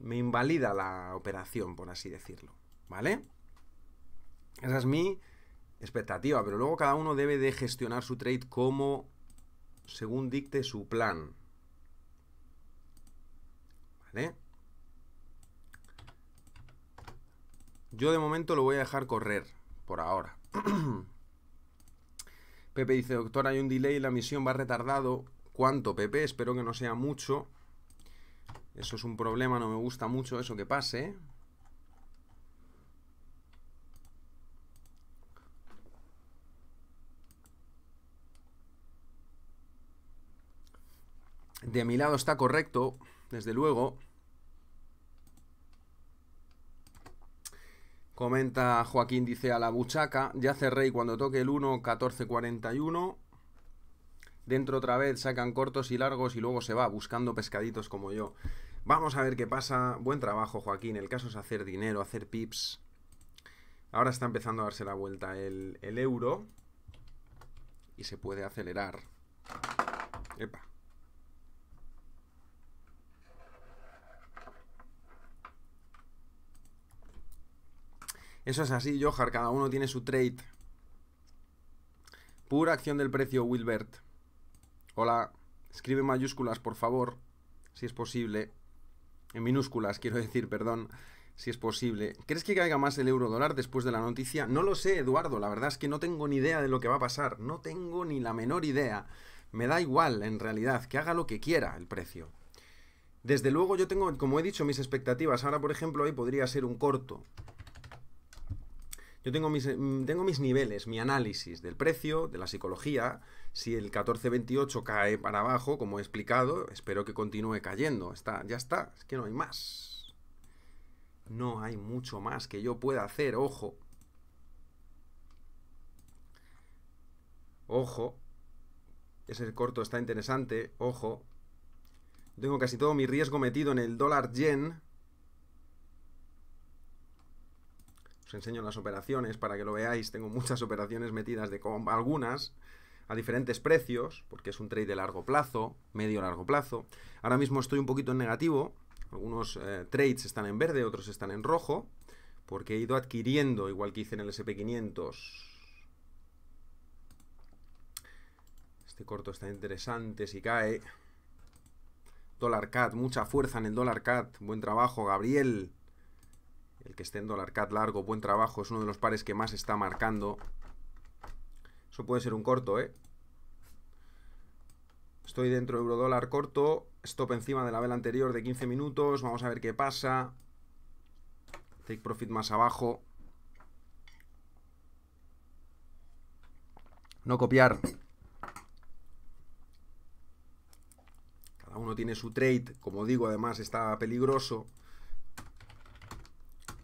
me invalida la operación, por así decirlo. ¿Vale? Esa es mi expectativa, pero luego cada uno debe de gestionar su trade como según dicte su plan. ¿Vale? Yo de momento lo voy a dejar correr, por ahora. [clears throat] Pepe dice, doctor, hay un delay, la misión va retardado. ¿Cuánto, Pepe? Espero que no sea mucho. Eso es un problema, no me gusta mucho eso que pase. de mi lado está correcto, desde luego. Comenta Joaquín, dice a la buchaca, ya cerré y cuando toque el 1, 14.41. Dentro otra vez sacan cortos y largos y luego se va buscando pescaditos como yo. Vamos a ver qué pasa. Buen trabajo, Joaquín. El caso es hacer dinero, hacer pips. Ahora está empezando a darse la vuelta el, el euro. Y se puede acelerar. Epa. Eso es así, Johar, cada uno tiene su trade. Pura acción del precio, Wilbert. Hola, escribe mayúsculas, por favor, si es posible. En minúsculas, quiero decir, perdón, si es posible. ¿Crees que caiga más el euro dólar después de la noticia? No lo sé, Eduardo, la verdad es que no tengo ni idea de lo que va a pasar, no tengo ni la menor idea. Me da igual, en realidad, que haga lo que quiera el precio. Desde luego yo tengo, como he dicho, mis expectativas. Ahora, por ejemplo, ahí podría ser un corto. Yo mm, tengo mis, niveles, mi análisis del precio, de la psicología. Si el 1428 cae para abajo, como he explicado, espero que continúe cayendo. Está, ya está, es que no hay más. No hay mucho más que yo pueda hacer, ojo. Ojo. Ese corto está interesante, ojo. Tengo casi todo mi riesgo metido en el dólar yen. Os enseño las operaciones para que lo veáis. Tengo muchas operaciones metidas de algunas a diferentes precios, porque es un trade de largo plazo, medio largo plazo. Ahora mismo estoy un poquito en negativo. Algunos eh, trades están en verde, otros están en rojo, porque he ido adquiriendo, igual que hice en el SP500. Este corto está interesante, si cae. Dólar CAT, mucha fuerza en el dólar CAT. Buen trabajo, Gabriel. El que esté en dólar cat largo, buen trabajo, es uno de los pares que más está marcando. Eso puede ser un corto, ¿eh? Estoy dentro de euro dólar corto, stop encima de la vela anterior de 15 minutos, vamos a ver qué pasa. Take profit más abajo. No copiar. Cada uno tiene su trade, como digo, además está peligroso.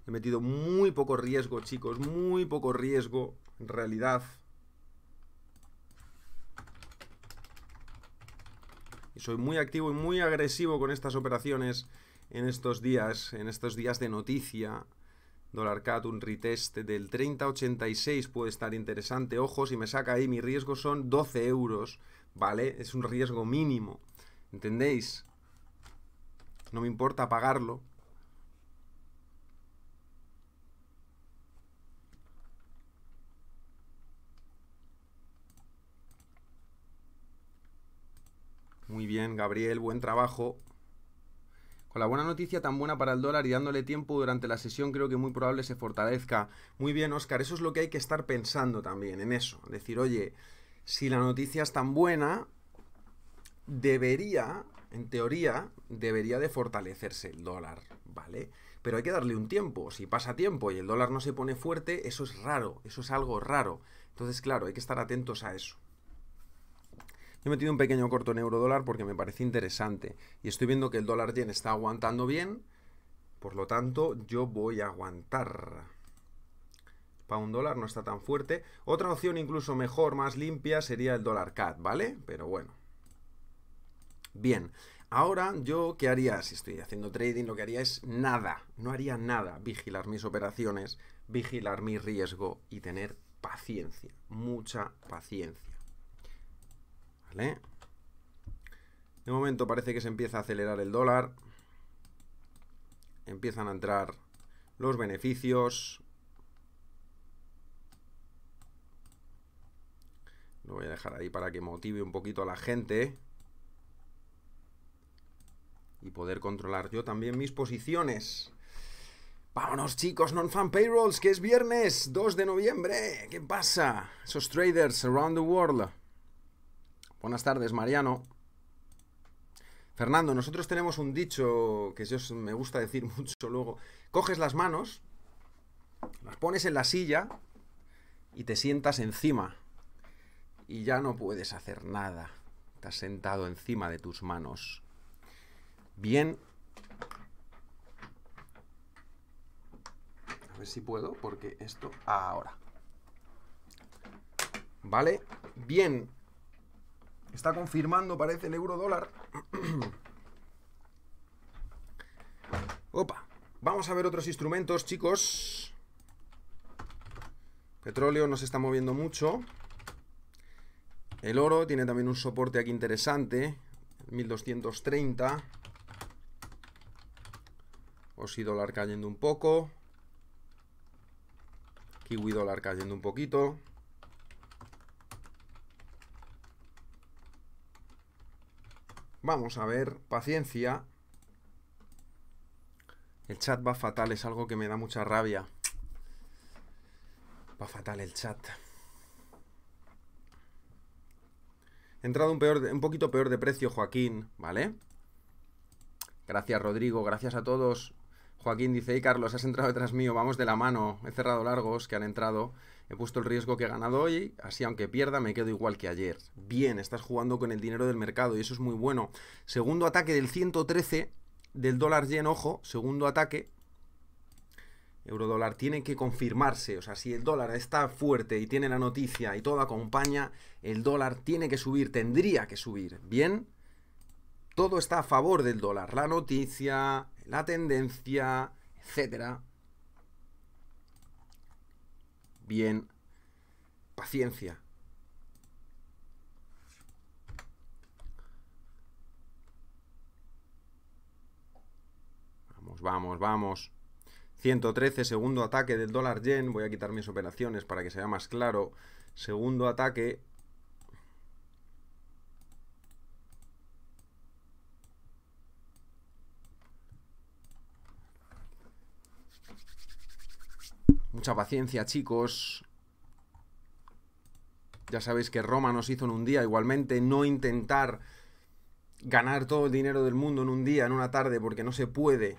He metido muy poco riesgo, chicos. Muy poco riesgo, en realidad. Y soy muy activo y muy agresivo con estas operaciones en estos días, en estos días de noticia. Dólar cat, un retest del 30.86 puede estar interesante. Ojo, si me saca ahí, mi riesgo son 12 euros, ¿vale? Es un riesgo mínimo, ¿entendéis? No me importa pagarlo, Muy bien, Gabriel, buen trabajo. Con la buena noticia tan buena para el dólar y dándole tiempo durante la sesión, creo que muy probable se fortalezca. Muy bien, Oscar, eso es lo que hay que estar pensando también en eso. Decir, oye, si la noticia es tan buena, debería, en teoría, debería de fortalecerse el dólar, ¿vale? Pero hay que darle un tiempo. Si pasa tiempo y el dólar no se pone fuerte, eso es raro, eso es algo raro. Entonces, claro, hay que estar atentos a eso. Yo he metido un pequeño corto en euro dólar porque me parece interesante. Y estoy viendo que el dólar yen está aguantando bien. Por lo tanto, yo voy a aguantar. un dólar no está tan fuerte. Otra opción incluso mejor, más limpia, sería el dólar CAD, ¿vale? Pero bueno. Bien. Ahora, yo, ¿qué haría? Si estoy haciendo trading, lo que haría es nada. No haría nada. Vigilar mis operaciones, vigilar mi riesgo y tener paciencia. Mucha paciencia. De momento parece que se empieza a acelerar el dólar. Empiezan a entrar los beneficios. Lo voy a dejar ahí para que motive un poquito a la gente. Y poder controlar yo también mis posiciones. Vámonos chicos, non-fan payrolls, que es viernes 2 de noviembre. ¿Qué pasa? Esos traders around the world. Buenas tardes, Mariano. Fernando, nosotros tenemos un dicho que yo me gusta decir [laughs] mucho luego. Coges las manos, las pones en la silla y te sientas encima. Y ya no puedes hacer nada. Estás sentado encima de tus manos. Bien. A ver si puedo, porque esto ahora. ¿Vale? Bien, Está confirmando, parece, el euro dólar. Opa. Vamos a ver otros instrumentos, chicos. Petróleo no se está moviendo mucho. El oro tiene también un soporte aquí interesante. 1230. Osi dólar cayendo un poco. Kiwi dólar cayendo un poquito. Vamos a ver, paciencia. El chat va fatal, es algo que me da mucha rabia. Va fatal el chat. He entrado un, peor, un poquito peor de precio, Joaquín, ¿vale? Gracias, Rodrigo, gracias a todos. Joaquín dice, Carlos, has entrado detrás mío, vamos de la mano. He cerrado largos que han entrado. He puesto el riesgo que he ganado hoy, así aunque pierda me quedo igual que ayer. Bien, estás jugando con el dinero del mercado y eso es muy bueno. Segundo ataque del 113 del dólar yen, ojo, segundo ataque. Euro dólar tiene que confirmarse, o sea, si el dólar está fuerte y tiene la noticia y todo acompaña, el dólar tiene que subir, tendría que subir. Bien, todo está a favor del dólar, la noticia, la tendencia, etcétera bien paciencia. Vamos, vamos, vamos. 113, segundo ataque del dólar yen. Voy a quitar mis operaciones para que sea más claro. Segundo ataque Mucha paciencia, chicos. Ya sabéis que Roma nos hizo en un día. Igualmente, no intentar ganar todo el dinero del mundo en un día, en una tarde, porque no se puede.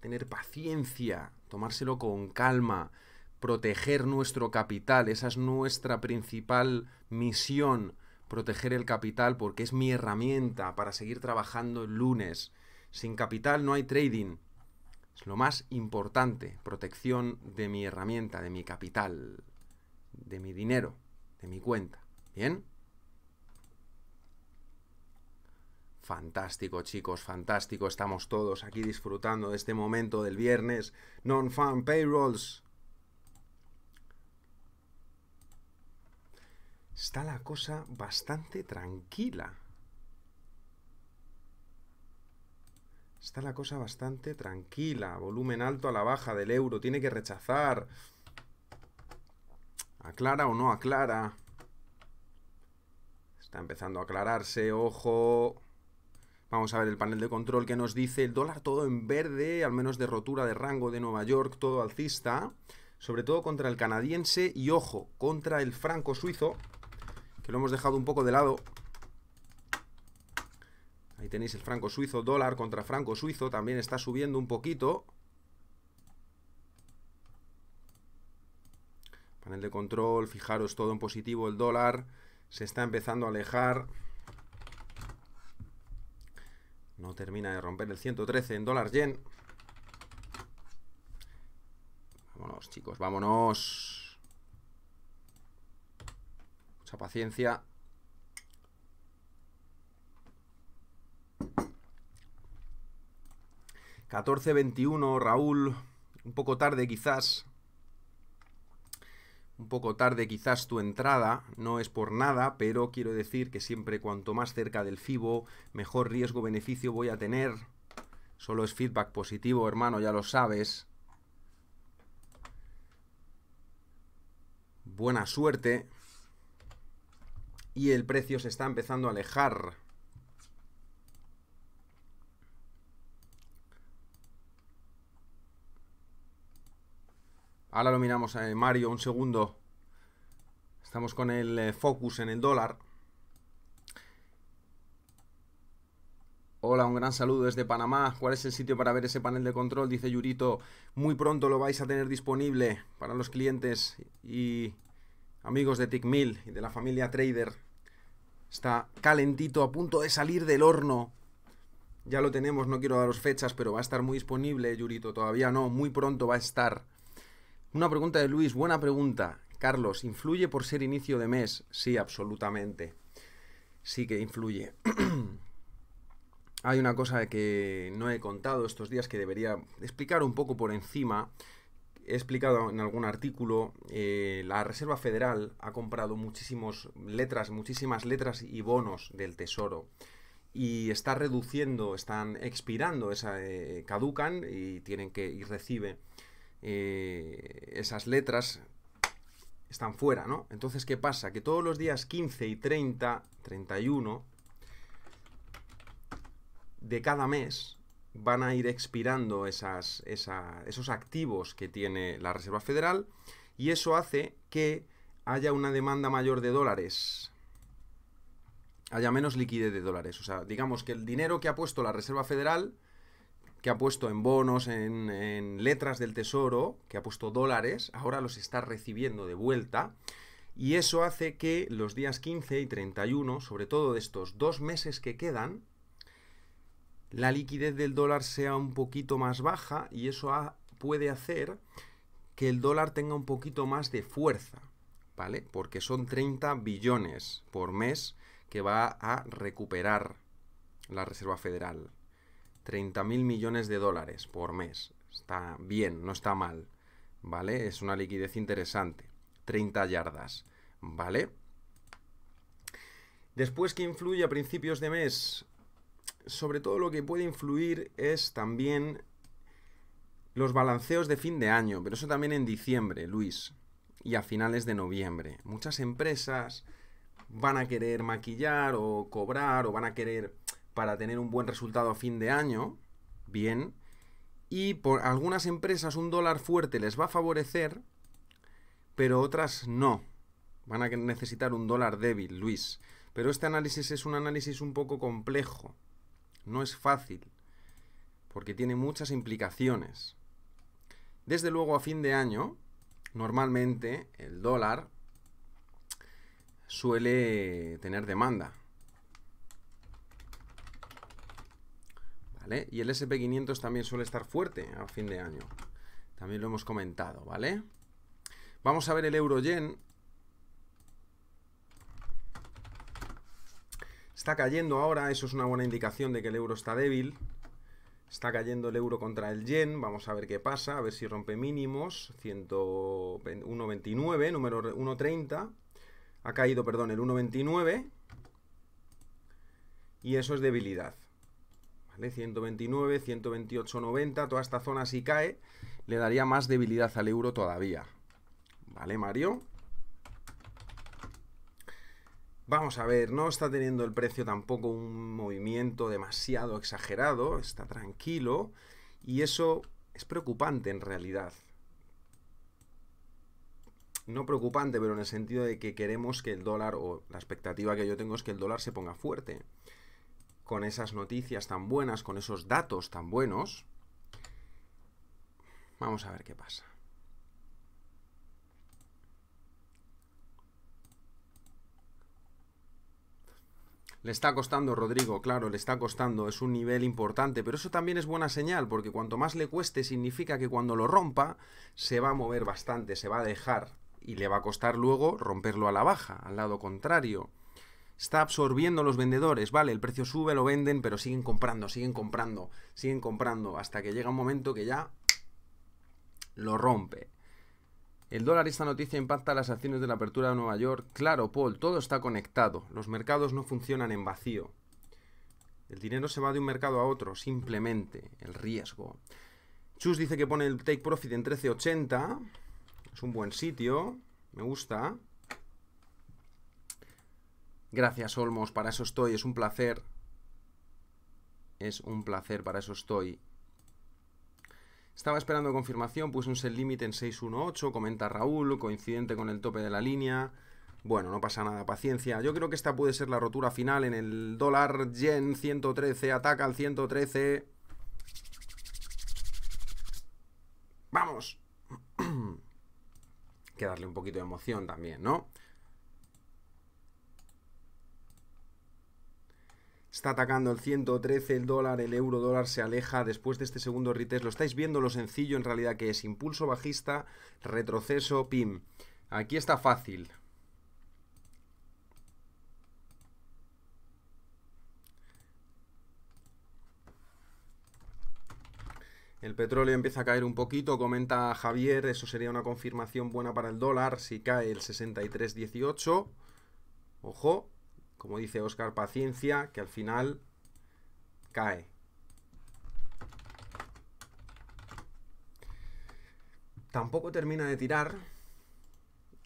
tener paciencia, tomárselo con calma, proteger nuestro capital. Esa es nuestra principal misión, proteger el capital, porque es mi herramienta para seguir trabajando el lunes. Sin capital no hay trading. Es lo más importante, protección de mi herramienta, de mi capital, de mi dinero, de mi cuenta. ¿Bien? Fantástico, chicos, fantástico. Estamos todos aquí disfrutando de este momento del viernes. non farm payrolls. Está la cosa bastante tranquila. Está la cosa bastante tranquila. Volumen alto a la baja del euro. Tiene que rechazar. ¿Aclara o no aclara? Está empezando a aclararse. Ojo. Vamos a ver el panel de control que nos dice el dólar todo en verde, al menos de rotura de rango de Nueva York, todo alcista, sobre todo contra el canadiense y ojo, contra el franco suizo, que lo hemos dejado un poco de lado, Ahí tenéis el franco suizo, dólar contra franco suizo, también está subiendo un poquito. Panel de control, fijaros todo en positivo, el dólar se está empezando a alejar. No termina de romper el 113 en dólar yen. Vámonos, chicos, vámonos. Mucha paciencia. 14.21, Raúl. Un poco tarde quizás. Un poco tarde quizás tu entrada, no es por nada, pero quiero decir que siempre cuanto más cerca del FIBO, mejor riesgo-beneficio voy a tener. Solo es feedback positivo, hermano, ya lo sabes. Buena suerte. Y el precio se está empezando a alejar. Ahora lo miramos, a eh, Mario, un segundo. Estamos con el eh, focus en el dólar. Hola, un gran saludo desde Panamá. ¿Cuál es el sitio para ver ese panel de control? Dice Yurito. Muy pronto lo vais a tener disponible para los clientes y amigos de TICMIL y de la familia Trader. Está calentito, a punto de salir del horno. Ya lo tenemos, no quiero daros fechas, pero va a estar muy disponible, Yurito. Todavía no, muy pronto va a estar. Una pregunta de Luis, buena pregunta. Carlos, ¿influye por ser inicio de mes? Sí, absolutamente. Sí que influye. [clears throat] Hay una cosa que no he contado estos días que debería explicar un poco por encima. He explicado en algún artículo, eh, la Reserva Federal ha comprado muchísimas letras, muchísimas letras y bonos del Tesoro y está reduciendo, están expirando, esa, eh, caducan y tienen que y recibe eh, esas letras están fuera, ¿no? Entonces, ¿qué pasa? Que todos los días 15 y 30, 31 de cada mes van a ir expirando esas, esos activos que tiene la Reserva Federal y eso hace que haya una demanda mayor de dólares, haya menos liquidez de dólares. O sea, digamos que el dinero que ha puesto la Reserva Federal que ha puesto en bonos, en, letras del tesoro, que ha puesto dólares, ahora los está recibiendo de vuelta. Y eso hace que los días 15 y 31, sobre todo de estos dos meses que quedan, la liquidez del dólar sea un poquito más baja y eso puede hacer que el dólar tenga un poquito más de fuerza, ¿vale? Porque son 30 billones por mes que va a recuperar la Reserva Federal. 30 mil millones de dólares por mes. Está bien, no está mal, ¿vale? Es una liquidez interesante. 30 yardas, ¿vale? Después que influye a principios de mes, sobre todo lo que puede influir es también los balanceos de fin de año, pero eso también en diciembre, Luis, y a finales de noviembre. Muchas empresas van a querer maquillar o cobrar o van a querer para tener un buen resultado a fin de año, bien, y por algunas empresas un dólar fuerte les va a favorecer, pero otras no. Van a necesitar un dólar débil, Luis. Pero este análisis es un análisis un poco complejo. No es fácil, porque tiene muchas implicaciones. Desde luego, a fin de año, normalmente el dólar suele tener demanda. Y el SP500 también suele estar fuerte a fin de año. También lo hemos comentado, ¿vale? Vamos a ver el euro-yen. Está cayendo ahora, eso es una buena indicación de que el euro está débil. Está cayendo el euro contra el yen, vamos a ver qué pasa, a ver si rompe mínimos, 1.29, número 1.30. Ha caído, perdón, el 1.29 y eso es debilidad. 129, 128, 90, toda esta zona si cae, le daría más debilidad al euro todavía. ¿Vale, Mario? Vamos a ver, no está teniendo el precio tampoco un movimiento demasiado exagerado, está tranquilo y eso es preocupante en realidad. No preocupante, pero en el sentido de que queremos que el dólar, o la expectativa que yo tengo es que el dólar se ponga fuerte con esas noticias tan buenas, con esos datos tan buenos, vamos a ver qué pasa. Le está costando, Rodrigo, claro, le está costando, es un nivel importante, pero eso también es buena señal, porque cuanto más le cueste significa que cuando lo rompa se va a mover bastante, se va a dejar, y le va a costar luego romperlo a la baja, al lado contrario está absorbiendo los vendedores, ¿vale? El precio sube, lo venden, pero siguen comprando, siguen comprando, siguen comprando, hasta que llega un momento que ya lo rompe. El dólar, esta noticia impacta las acciones de la apertura de Nueva York. Claro, Paul, todo está conectado. Los mercados no funcionan en vacío. El dinero se va de un mercado a otro, simplemente. El riesgo. Chus dice que pone el take profit en 13.80. Es un buen sitio. Me gusta. Gracias, Olmos, para eso estoy, es un placer. Es un placer, para eso estoy. Estaba esperando confirmación, puse un set límite en 618, comenta Raúl, coincidente con el tope de la línea. Bueno, no pasa nada, paciencia. Yo creo que esta puede ser la rotura final en el dólar yen 113, ataca al 113. ¡Vamos! [clears throat] que darle un poquito de emoción también, ¿no? está atacando el 113, el dólar, el euro dólar se aleja después de este segundo retest. Lo estáis viendo lo sencillo en realidad que es impulso bajista, retroceso, pim. Aquí está fácil. El petróleo empieza a caer un poquito, comenta Javier, eso sería una confirmación buena para el dólar si cae el 63.18. Ojo, como dice Oscar Paciencia, que al final cae. Tampoco termina de tirar.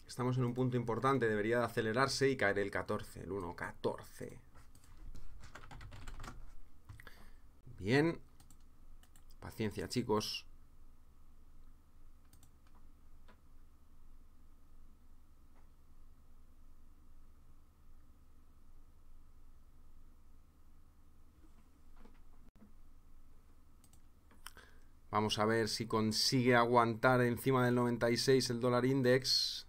Estamos en un punto importante, debería de acelerarse y caer el 14, el 1, 14. Bien. Paciencia, chicos. Vamos a ver si consigue aguantar encima del 96 el dólar index.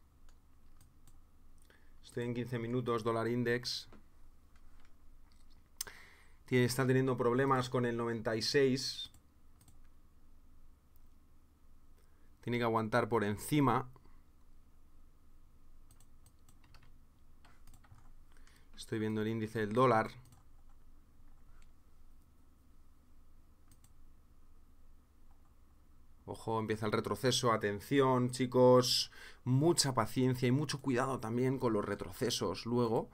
Estoy en 15 minutos, dólar index. está teniendo problemas con el 96. Tiene que aguantar por encima. Estoy viendo el índice del dólar. Ojo, empieza el retroceso, atención chicos, mucha paciencia y mucho cuidado también con los retrocesos luego,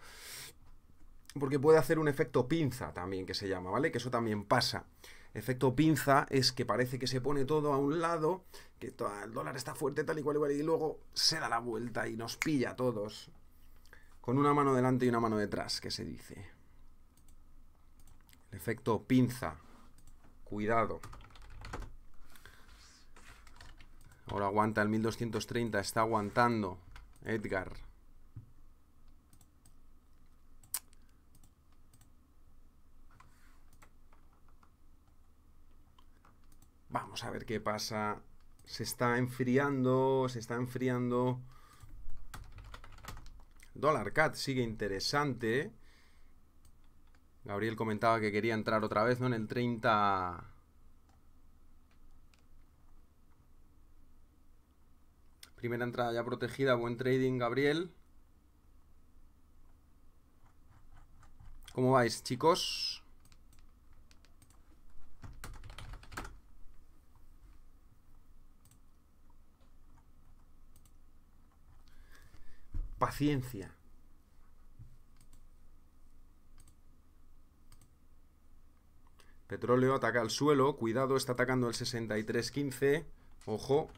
porque puede hacer un efecto pinza también que se llama, ¿vale? Que eso también pasa. Efecto pinza es que parece que se pone todo a un lado, que el dólar está fuerte tal y cual igual y luego se da la vuelta y nos pilla a todos. Con una mano delante y una mano detrás, que se dice. efecto pinza. Cuidado. Ahora aguanta el 1230, está aguantando Edgar. Vamos a ver qué pasa. Se está enfriando, se está enfriando. Dollar Cat sigue interesante. Gabriel comentaba que quería entrar otra vez, ¿no? En el 30... Primera entrada ya protegida, buen trading, Gabriel. ¿Cómo vais, chicos? Paciencia. Petróleo ataca al suelo. Cuidado, está atacando el 63.15. Ojo.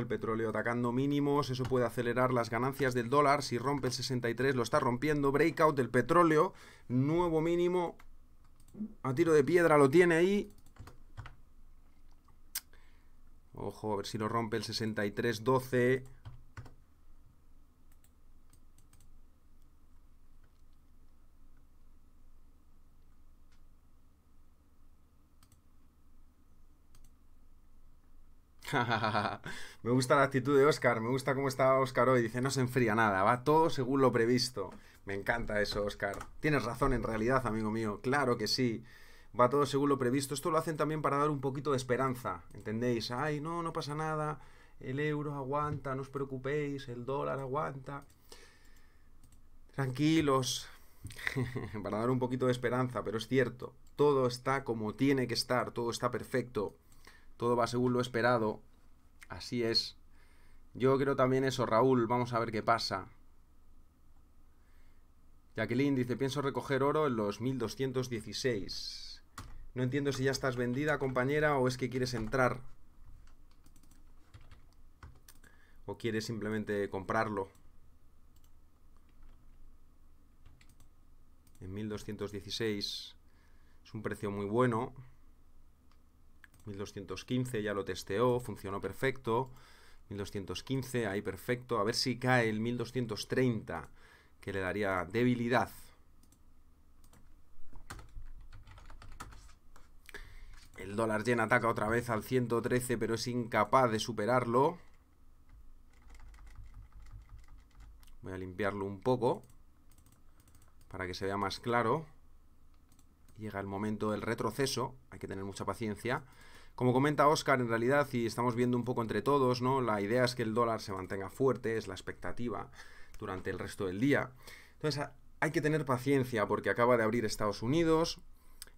el petróleo atacando mínimos, eso puede acelerar las ganancias del dólar, si rompe el 63 lo está rompiendo, breakout del petróleo, nuevo mínimo, a tiro de piedra lo tiene ahí. Ojo, a ver si lo rompe el 63, 12. [laughs] me gusta la actitud de Oscar, me gusta cómo está Oscar hoy. Dice, no se enfría nada, va todo según lo previsto. Me encanta eso, Oscar. Tienes razón en realidad, amigo mío. Claro que sí. Va todo según lo previsto. Esto lo hacen también para dar un poquito de esperanza. ¿Entendéis? Ay, no, no pasa nada. El euro aguanta, no os preocupéis. El dólar aguanta. Tranquilos. [laughs] para dar un poquito de esperanza, pero es cierto. Todo está como tiene que estar. Todo está perfecto todo va según lo esperado. Así es. Yo creo también eso, Raúl. Vamos a ver qué pasa. Jacqueline dice, pienso recoger oro en los 1216. No entiendo si ya estás vendida, compañera, o es que quieres entrar. O quieres simplemente comprarlo. En 1216 es un precio muy bueno. 1215 ya lo testeó, funcionó perfecto. 1215, ahí perfecto. A ver si cae el 1230, que le daría debilidad. El dólar yen ataca otra vez al 113, pero es incapaz de superarlo. Voy a limpiarlo un poco para que se vea más claro. Llega el momento del retroceso, hay que tener mucha paciencia. Como comenta Oscar, en realidad, y estamos viendo un poco entre todos, ¿no? La idea es que el dólar se mantenga fuerte, es la expectativa durante el resto del día. Entonces, hay que tener paciencia porque acaba de abrir Estados Unidos,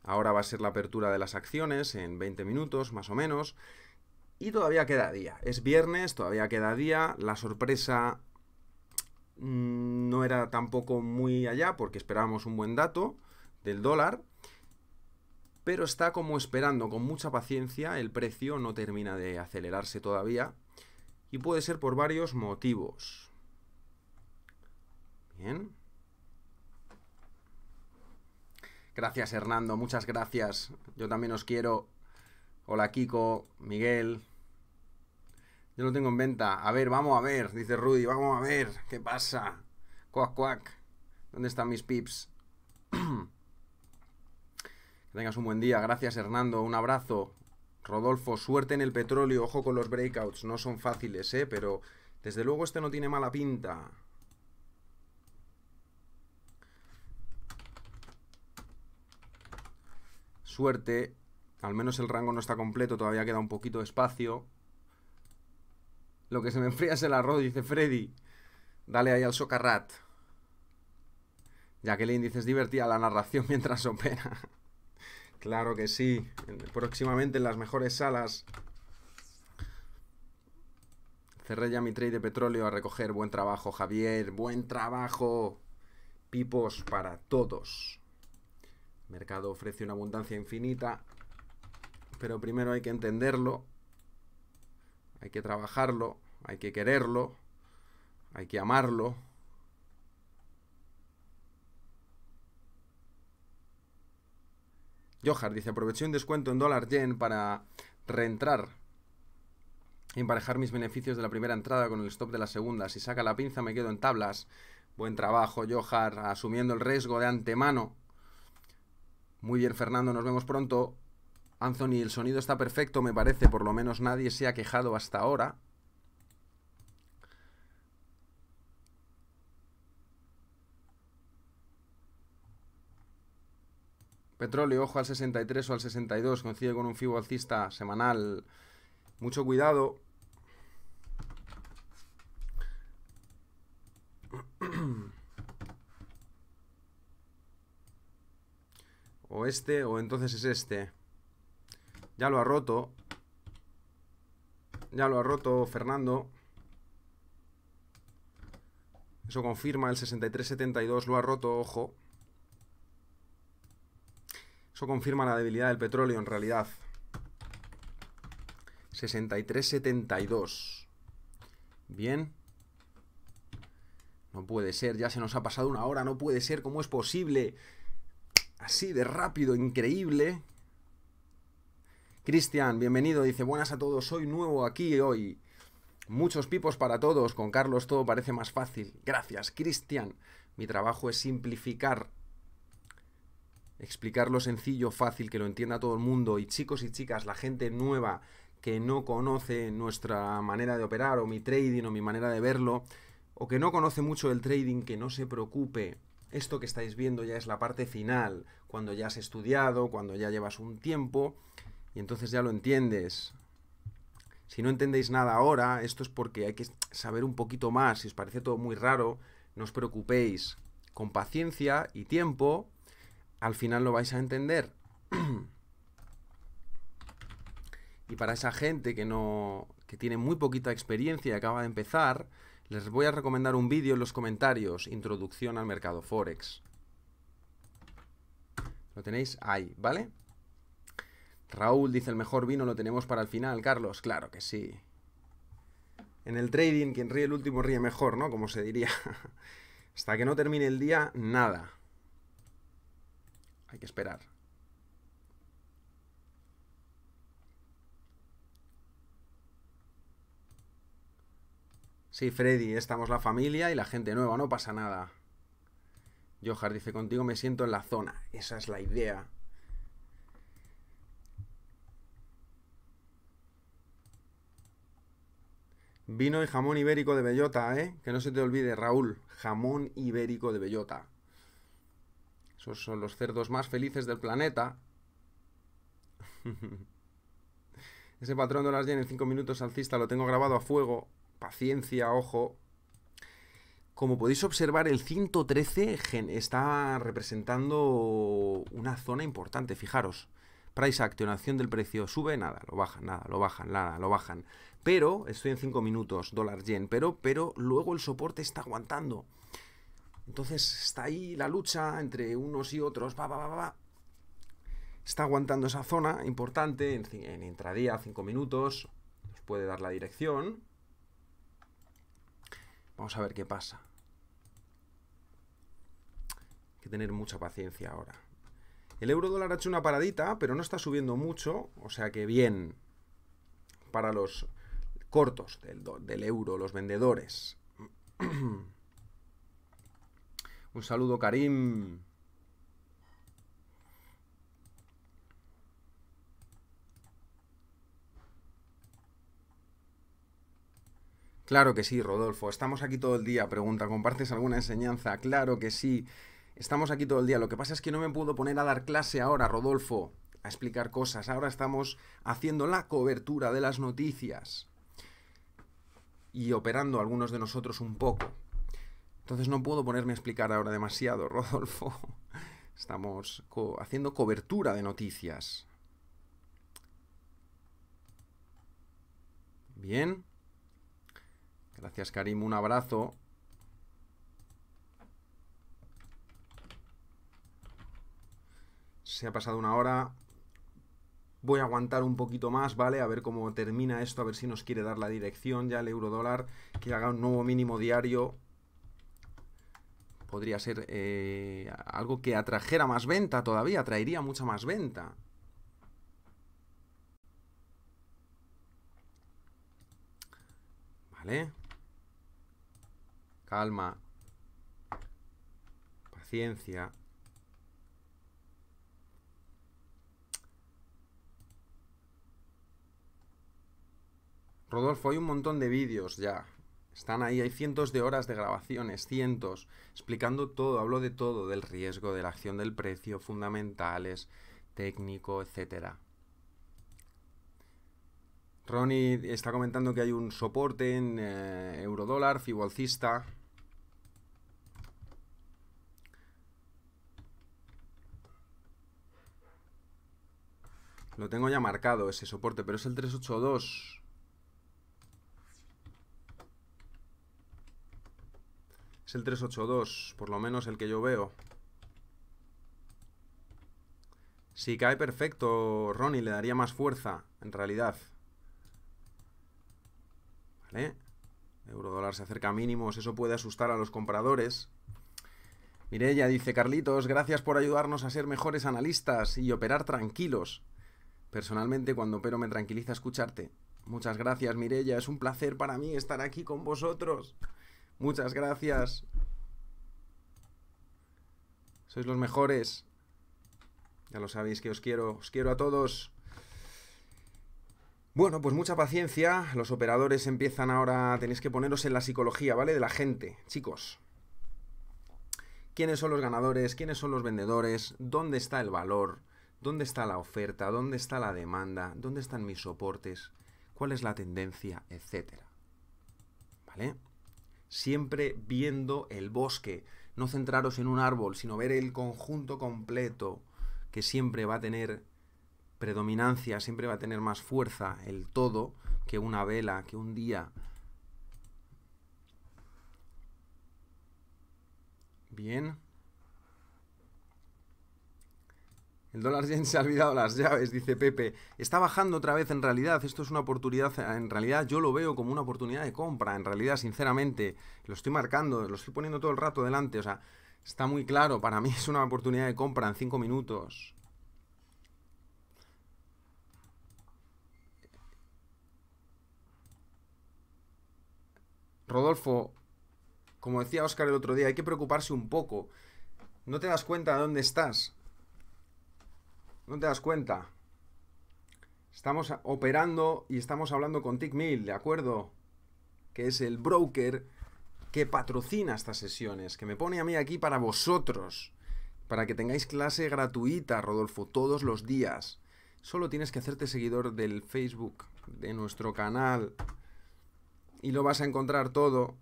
ahora va a ser la apertura de las acciones en 20 minutos más o menos, y todavía queda día. Es viernes, todavía queda día, la sorpresa mm, no era tampoco muy allá porque esperábamos un buen dato del dólar, pero está como esperando con mucha paciencia, el precio no termina de acelerarse todavía y puede ser por varios motivos. Bien. Gracias Hernando, muchas gracias. Yo también os quiero. Hola Kiko, Miguel. Yo lo tengo en venta. A ver, vamos a ver, dice Rudy, vamos a ver, ¿qué pasa? Cuac, cuac. ¿Dónde están mis pips? [clears throat] tengas un buen día. Gracias, Hernando. Un abrazo. Rodolfo, suerte en el petróleo. Ojo con los breakouts. No son fáciles, ¿eh? Pero desde luego este no tiene mala pinta. Suerte. Al menos el rango no está completo. Todavía queda un poquito de espacio. Lo que se me enfría es el arroz, dice Freddy. Dale ahí al socarrat. Ya que el índice es divertida la narración [laughs] mientras opera. Claro que sí. Próximamente en las mejores salas. Cerré ya mi trade de petróleo a recoger. Buen trabajo, Javier. Buen trabajo. Pipos para todos. El mercado ofrece una abundancia infinita. Pero primero hay que entenderlo. Hay que trabajarlo. Hay que quererlo. Hay que amarlo Johar dice, aproveché un descuento en dólar yen para reentrar y emparejar mis beneficios de la primera entrada con el stop de la segunda. Si saca la pinza me quedo en tablas. Buen trabajo, Johar, asumiendo el riesgo de antemano. Muy bien, Fernando, nos vemos pronto. Anthony, el sonido está perfecto, me parece, por lo menos nadie se ha quejado hasta ahora. Petróleo, ojo al 63 o al 62, coincide con un FIBO alcista semanal. Mucho cuidado. [clears throat] O este, o entonces es este. Ya lo ha roto. Ya lo ha roto Fernando. Eso confirma el 63-72, lo ha roto, ojo. Eso confirma la debilidad del petróleo en realidad. 63.72. Bien. No puede ser, ya se nos ha pasado una hora, no puede ser, ¿cómo es posible? Así de rápido, increíble. Cristian, bienvenido, dice, buenas a todos, soy nuevo aquí hoy. Muchos pipos para todos, con Carlos todo parece más fácil. Gracias, Cristian. Mi trabajo es simplificar explicarlo sencillo, fácil, que lo entienda todo el mundo y chicos y chicas, la gente nueva que no conoce nuestra manera de operar o mi trading o mi manera de verlo, o que no conoce mucho el trading, que no se preocupe. Esto que estáis viendo ya es la parte final, cuando ya has estudiado, cuando ya llevas un tiempo, y entonces ya lo entiendes. Si no entendéis nada ahora, esto es porque hay que saber un poquito más. Si os parece todo muy raro, no os preocupéis. Con paciencia y tiempo al final lo vais a entender. [clears throat] y para esa gente que no que tiene muy poquita experiencia y acaba de empezar, les voy a recomendar un vídeo en los comentarios, Introducción al mercado Forex. Lo tenéis ahí, ¿vale? Raúl dice, el mejor vino lo tenemos para el final, Carlos. Claro que sí. En el trading, quien ríe el último ríe mejor, ¿no? Como se diría. [laughs] Hasta que no termine el día, nada hay que esperar. Sí, Freddy, estamos la familia y la gente nueva, no pasa nada. Johar dice, contigo me siento en la zona. Esa es la idea. Vino y jamón ibérico de bellota, ¿eh? Que no se te olvide, Raúl. Jamón ibérico de bellota son los cerdos más felices del planeta. [laughs] Ese patrón de las yen en 5 minutos alcista lo tengo grabado a fuego. Paciencia, ojo. Como podéis observar, el 113 está representando una zona importante, fijaros. Price Action, acción del precio, sube, nada, lo bajan, nada, lo bajan, nada, lo bajan. Pero, estoy en 5 minutos, dólar yen, pero, pero luego el soporte está aguantando. Entonces está ahí la lucha entre unos y otros, va, va, va, va. Está aguantando esa zona importante en, intradía, 5 minutos. Nos puede dar la dirección. Vamos a ver qué pasa. Hay que tener mucha paciencia ahora. El euro dólar ha hecho una paradita, pero no está subiendo mucho, o sea que bien para los cortos del, del euro, los vendedores. [clears throat] Un saludo, Karim. Claro que sí, Rodolfo. Estamos aquí todo el día. Pregunta, ¿compartes alguna enseñanza? Claro que sí. Estamos aquí todo el día. Lo que pasa es que no me puedo poner a dar clase ahora, Rodolfo, a explicar cosas. Ahora estamos haciendo la cobertura de las noticias y operando algunos de nosotros un poco. Entonces no puedo ponerme a explicar ahora demasiado, [laughs] Rodolfo. Estamos haciendo cobertura de noticias. Bien. Gracias, Karim. Un abrazo. Se ha pasado una hora. Voy a aguantar un poquito más, ¿vale? A ver cómo termina esto, a ver si nos quiere dar la dirección ya el eurodólar, que haga un nuevo mínimo diario podría ser eh, algo que atrajera más venta todavía, atraería mucha más venta. Vale. Calma. Paciencia. Rodolfo, hay un montón de vídeos ya. Están ahí, hay cientos de horas de grabaciones, cientos, explicando todo, hablo de todo, del riesgo, de la acción del precio, fundamentales, técnico, etcétera. Ronnie está comentando que hay un soporte en eh, eurodólar, fibolcista. Lo tengo ya marcado ese soporte, pero es el 382. Es el 382, por lo menos el que yo veo. Si cae perfecto, Ronnie le daría más fuerza, en realidad. ¿Vale? Euro se acerca a mínimos, eso puede asustar a los compradores. Mirella dice, Carlitos, gracias por ayudarnos a ser mejores analistas y operar tranquilos. Personalmente, cuando opero me tranquiliza escucharte. Muchas gracias, Mirella, es un placer para mí estar aquí con vosotros. Muchas gracias. Sois los mejores. Ya lo sabéis que os quiero, os quiero a todos. Bueno, pues mucha paciencia. Los operadores empiezan ahora, tenéis que poneros en la psicología, ¿vale? De la gente, chicos. ¿Quiénes son los ganadores? ¿Quiénes son los vendedores? ¿Dónde está el valor? ¿Dónde está la oferta? ¿Dónde está la demanda? ¿Dónde están mis soportes? ¿Cuál es la tendencia? Etcétera. ¿Vale? siempre viendo el bosque, no centraros en un árbol, sino ver el conjunto completo que siempre va a tener predominancia, siempre va a tener más fuerza el todo que una vela, que un día. Bien. El dólar yen [laughs] se ha olvidado las llaves, dice Pepe. Está bajando otra vez en realidad. Esto es una oportunidad. En realidad yo lo veo como una oportunidad de compra. En realidad, sinceramente, lo estoy marcando, lo estoy poniendo todo el rato delante. O sea, está muy claro. Para mí [laughs] es una oportunidad de compra en 5 minutos. Rodolfo, como decía Oscar el otro día, hay que preocuparse un poco. No te das cuenta de dónde estás no te das cuenta. Estamos operando y estamos hablando con TickMill, ¿de acuerdo? Que es el broker que patrocina estas sesiones, que me pone a mí aquí para vosotros, para que tengáis clase gratuita, Rodolfo, todos los días. Solo tienes que hacerte seguidor del Facebook, de nuestro canal, y lo vas a encontrar todo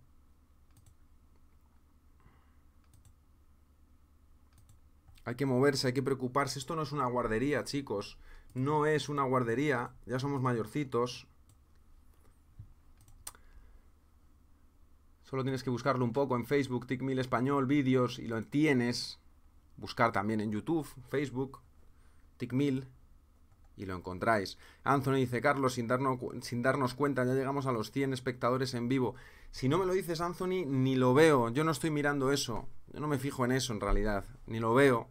Hay que moverse, hay que preocuparse. Esto no es una guardería, chicos. No es una guardería. Ya somos mayorcitos. Solo tienes que buscarlo un poco en Facebook, TicMil Español, vídeos, y lo tienes. Buscar también en YouTube, Facebook, Tikmil y lo encontráis. Anthony dice, Carlos, sin, darnos, sin darnos cuenta, ya llegamos a los 100 espectadores en vivo. Si no me lo dices, Anthony, ni lo veo. Yo no estoy mirando eso. Yo no me fijo en eso, en realidad. Ni lo veo.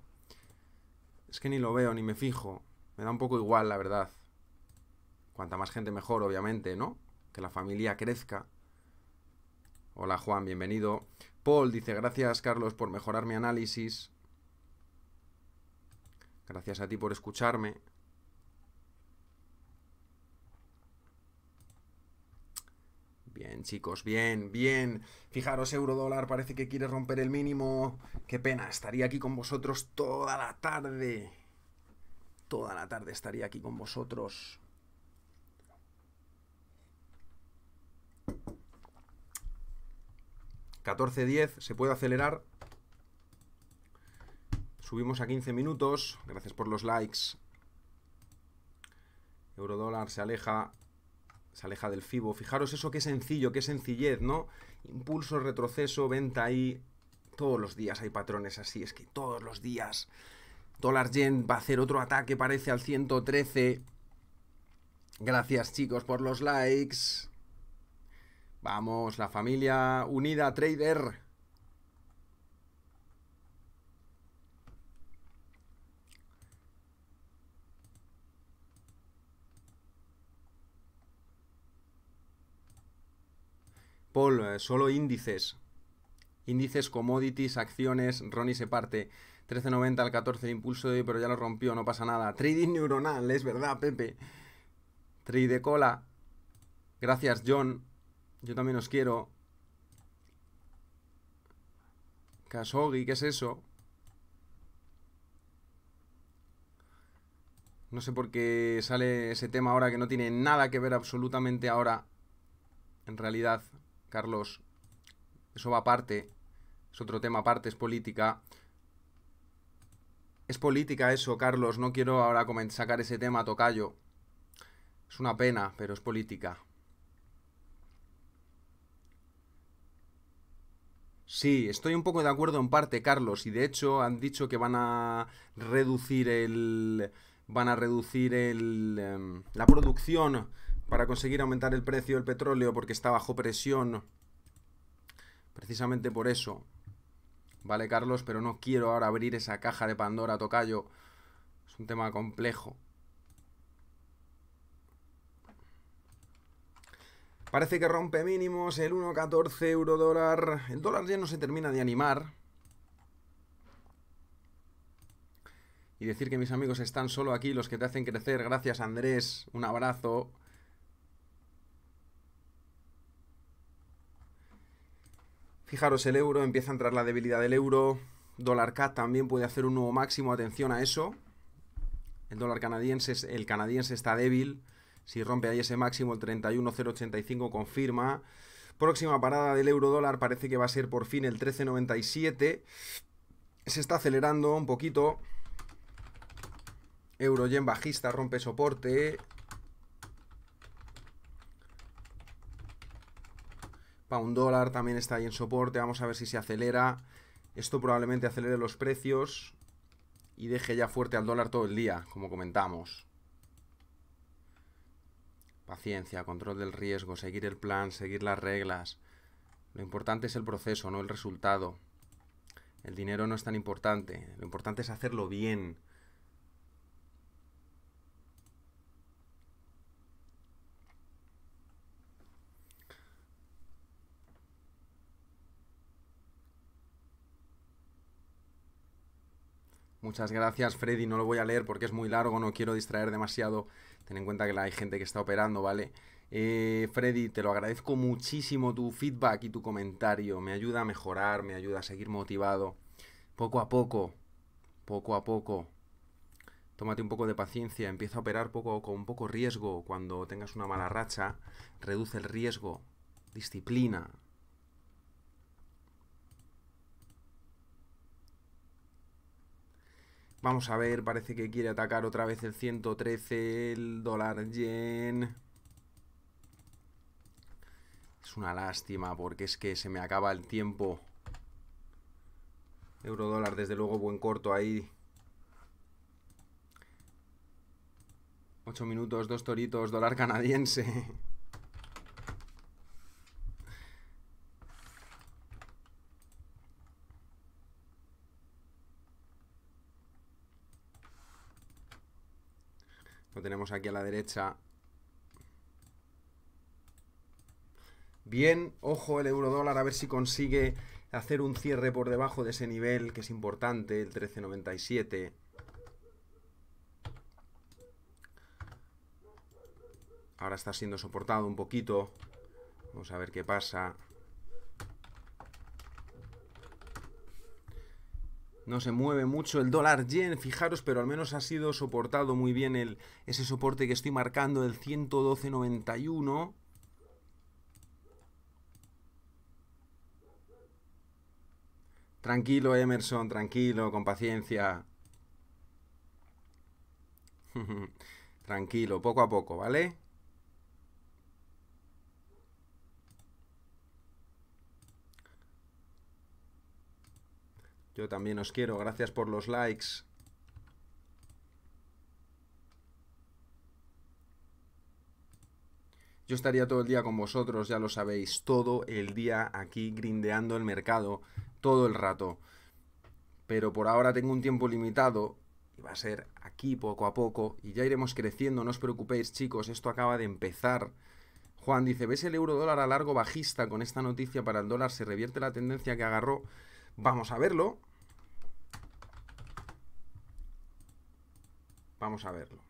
Es que ni lo veo, ni me fijo. Me da un poco igual, la verdad. Cuanta más gente mejor, obviamente, ¿no? Que la familia crezca. Hola Juan, bienvenido. Paul dice, gracias Carlos por mejorar mi análisis. Gracias a ti por escucharme. Bien, chicos, bien, bien. Fijaros, Eurodólar parece que quiere romper el mínimo. Qué pena, estaría aquí con vosotros toda la tarde. Toda la tarde estaría aquí con vosotros. ...14.10... se puede acelerar. Subimos a 15 minutos. Gracias por los likes. Eurodólar se aleja se aleja del FIBO. Fijaros eso qué sencillo, qué sencillez, ¿no? Impulso, retroceso, venta ahí. Todos los días hay patrones así, es que todos los días. Dólar yen va a hacer otro ataque, parece al 113. Gracias chicos por los likes. Vamos, la familia unida trader. Paul, eh, solo índices. Índices, commodities, acciones, Ronnie se parte. 13.90 al 14 el impulso de hoy, pero ya lo rompió, no pasa nada. Trading neuronal, es verdad, Pepe. Cola Gracias, John. Yo también os quiero. Kasogi, ¿qué es eso? No sé por qué sale ese tema ahora que no tiene nada que ver absolutamente ahora, en realidad, Carlos, eso va aparte, es otro tema aparte, es política. Es política eso, Carlos, no quiero ahora sacar ese tema, tocayo. Es una pena, pero es política. Sí, estoy un poco de acuerdo en parte, Carlos, y de hecho han dicho que van a reducir el van a reducir el em, la producción para conseguir aumentar el precio del petróleo porque está bajo presión. Precisamente por eso. Vale, Carlos, pero no quiero ahora abrir esa caja de Pandora, Tocayo. Es un tema complejo. Parece que rompe mínimos el 1.14 euro dólar. El dólar ya no se termina de animar. Y decir que mis amigos están solo aquí, los que te hacen crecer. Gracias, Andrés. Un abrazo. Fijaros, el euro, empieza a entrar la debilidad del euro. Dólar CAD también puede hacer un nuevo máximo, atención a eso. El dólar canadiense, el canadiense está débil. Si rompe ahí ese máximo, el 31,085 confirma. Próxima parada del euro dólar parece que va a ser por fin el 13,97. Se está acelerando un poquito. Euro yen bajista, rompe soporte. un dólar también está ahí en soporte. Vamos a ver si se acelera. Esto probablemente acelere los precios y deje ya fuerte al dólar todo el día, como comentamos. Paciencia, control del riesgo, seguir el plan, seguir las reglas. Lo importante es el proceso, no el resultado. El dinero no es tan importante. Lo importante es hacerlo bien. Muchas gracias, Freddy. No lo voy a leer porque es muy largo, no quiero distraer demasiado. Ten en cuenta que hay gente que está operando, ¿vale? Eh, Freddy, te lo agradezco muchísimo tu feedback y tu comentario. Me ayuda a mejorar, me ayuda a seguir motivado. Poco a poco, poco a poco. Tómate un poco de paciencia, empieza a operar poco con poco riesgo. Cuando tengas una mala racha, reduce el riesgo, disciplina, Vamos a ver, parece que quiere atacar otra vez el 113, el dólar yen. Es una lástima porque es que se me acaba el tiempo. Euro dólar, desde luego, buen corto ahí. 8 minutos, dos toritos, dólar canadiense. [laughs] Lo tenemos aquí a la derecha. Bien, ojo el euro dólar, a ver si consigue hacer un cierre por debajo de ese nivel, que es importante, el 1397. Ahora está siendo soportado un poquito. Vamos a ver qué pasa. No se mueve mucho el dólar yen, fijaros, pero al menos ha sido soportado muy bien ese soporte que estoy marcando, el 112.91. Tranquilo, Emerson, tranquilo, con paciencia. [laughs] tranquilo, poco a poco, ¿vale? Yo también os quiero. Gracias por los likes. Yo estaría todo el día con vosotros, ya lo sabéis, todo el día aquí grindeando el mercado, todo el rato. Pero por ahora tengo un tiempo limitado y va a ser aquí poco a poco y ya iremos creciendo, no os preocupéis chicos, esto acaba de empezar. Juan dice, ¿ves el euro dólar a largo bajista con esta noticia para el dólar? ¿Se revierte la tendencia que agarró? Vamos a verlo, Vamos a verlo.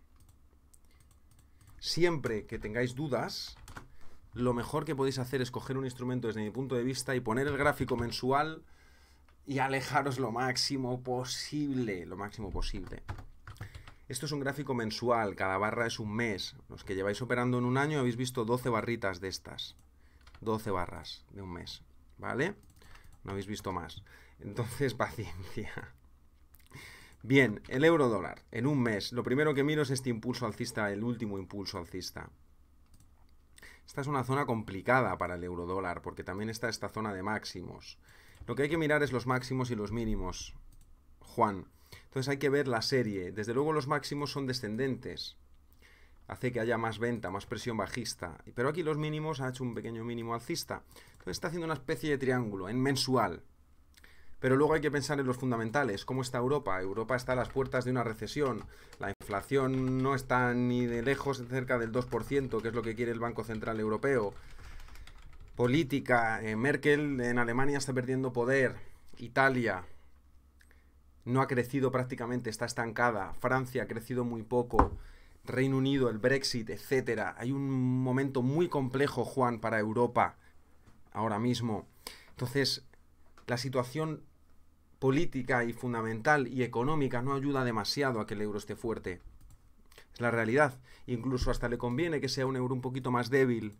Siempre que tengáis dudas, lo mejor que podéis hacer es coger un instrumento desde mi punto de vista y poner el gráfico mensual y alejaros lo máximo posible, lo máximo posible. Esto es un gráfico mensual, cada barra es un mes. Los que lleváis operando en un año habéis visto 12 barritas de estas. 12 barras de un mes, ¿vale? No habéis visto más. Entonces, [laughs] paciencia. Bien, el euro dólar, en un mes. Lo primero que miro es este impulso alcista, el último impulso alcista. Esta es una zona complicada para el euro dólar, porque también está esta zona de máximos. Lo que hay que mirar es los máximos y los mínimos, Juan. Entonces hay que ver la serie. Desde luego los máximos son descendentes. Hace que haya más venta, más presión bajista. Pero aquí los mínimos ha hecho un pequeño mínimo alcista. Entonces está haciendo una especie de triángulo en mensual. Pero luego hay que pensar en los fundamentales. ¿Cómo está Europa? Europa está a las puertas de una recesión. La inflación no está ni de lejos cerca del 2%, que es lo que quiere el Banco Central Europeo. Política. Eh, Merkel en Alemania está perdiendo poder. Italia no ha crecido prácticamente, está estancada. Francia ha crecido muy poco. Reino Unido, el Brexit, etcétera. Hay un momento muy complejo, Juan, para Europa ahora mismo. Entonces, la situación política y fundamental y económica no ayuda demasiado a que el euro esté fuerte. Es la realidad. Incluso hasta le conviene que sea un euro un poquito más débil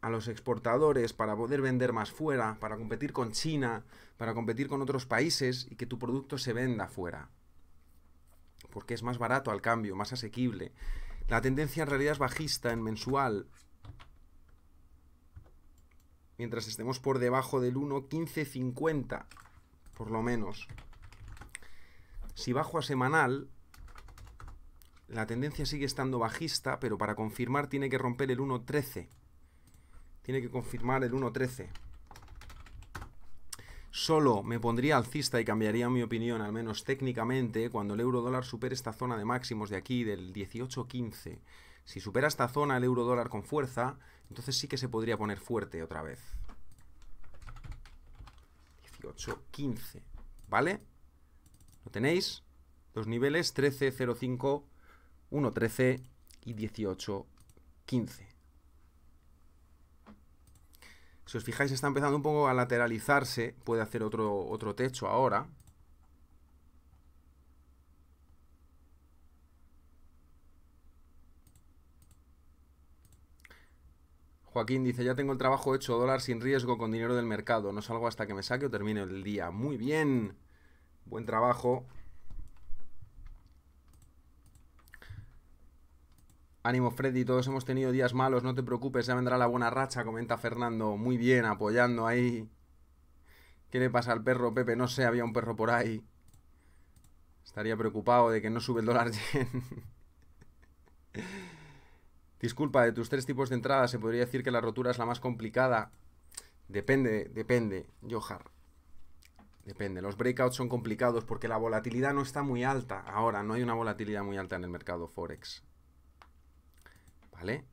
a los exportadores para poder vender más fuera, para competir con China, para competir con otros países y que tu producto se venda fuera. Porque es más barato al cambio, más asequible. La tendencia en realidad es bajista en mensual, mientras estemos por debajo del 1,1550, por lo menos. Si bajo a semanal, la tendencia sigue estando bajista, pero para confirmar tiene que romper el 1.13. Tiene que confirmar el 1.13. Solo me pondría alcista y cambiaría mi opinión, al menos técnicamente, cuando el euro dólar supere esta zona de máximos de aquí, del 18.15. Si supera esta zona el euro dólar con fuerza, entonces sí que se podría poner fuerte otra vez. 18, 15. ¿Vale? Lo tenéis. Dos niveles, 13, 05, 1, 13 y 18, 15. Si os fijáis, está empezando un poco a lateralizarse. Puede hacer otro, otro techo ahora. Joaquín dice, ya tengo el trabajo hecho, dólar sin riesgo con dinero del mercado. No salgo hasta que me saque o termine el día. Muy bien. Buen trabajo. Ánimo Freddy, todos hemos tenido días malos, no te preocupes, ya vendrá la buena racha, comenta Fernando. Muy bien, apoyando ahí. ¿Qué le pasa al perro, Pepe? No sé, había un perro por ahí. Estaría preocupado de que no sube el dólar [laughs] Disculpa, de tus tres tipos de entrada, se podría decir que la rotura es la más complicada. Depende, depende, Johar. Depende. Los breakouts son complicados porque la volatilidad no está muy alta. Ahora, no hay una volatilidad muy alta en el mercado Forex. ¿Vale?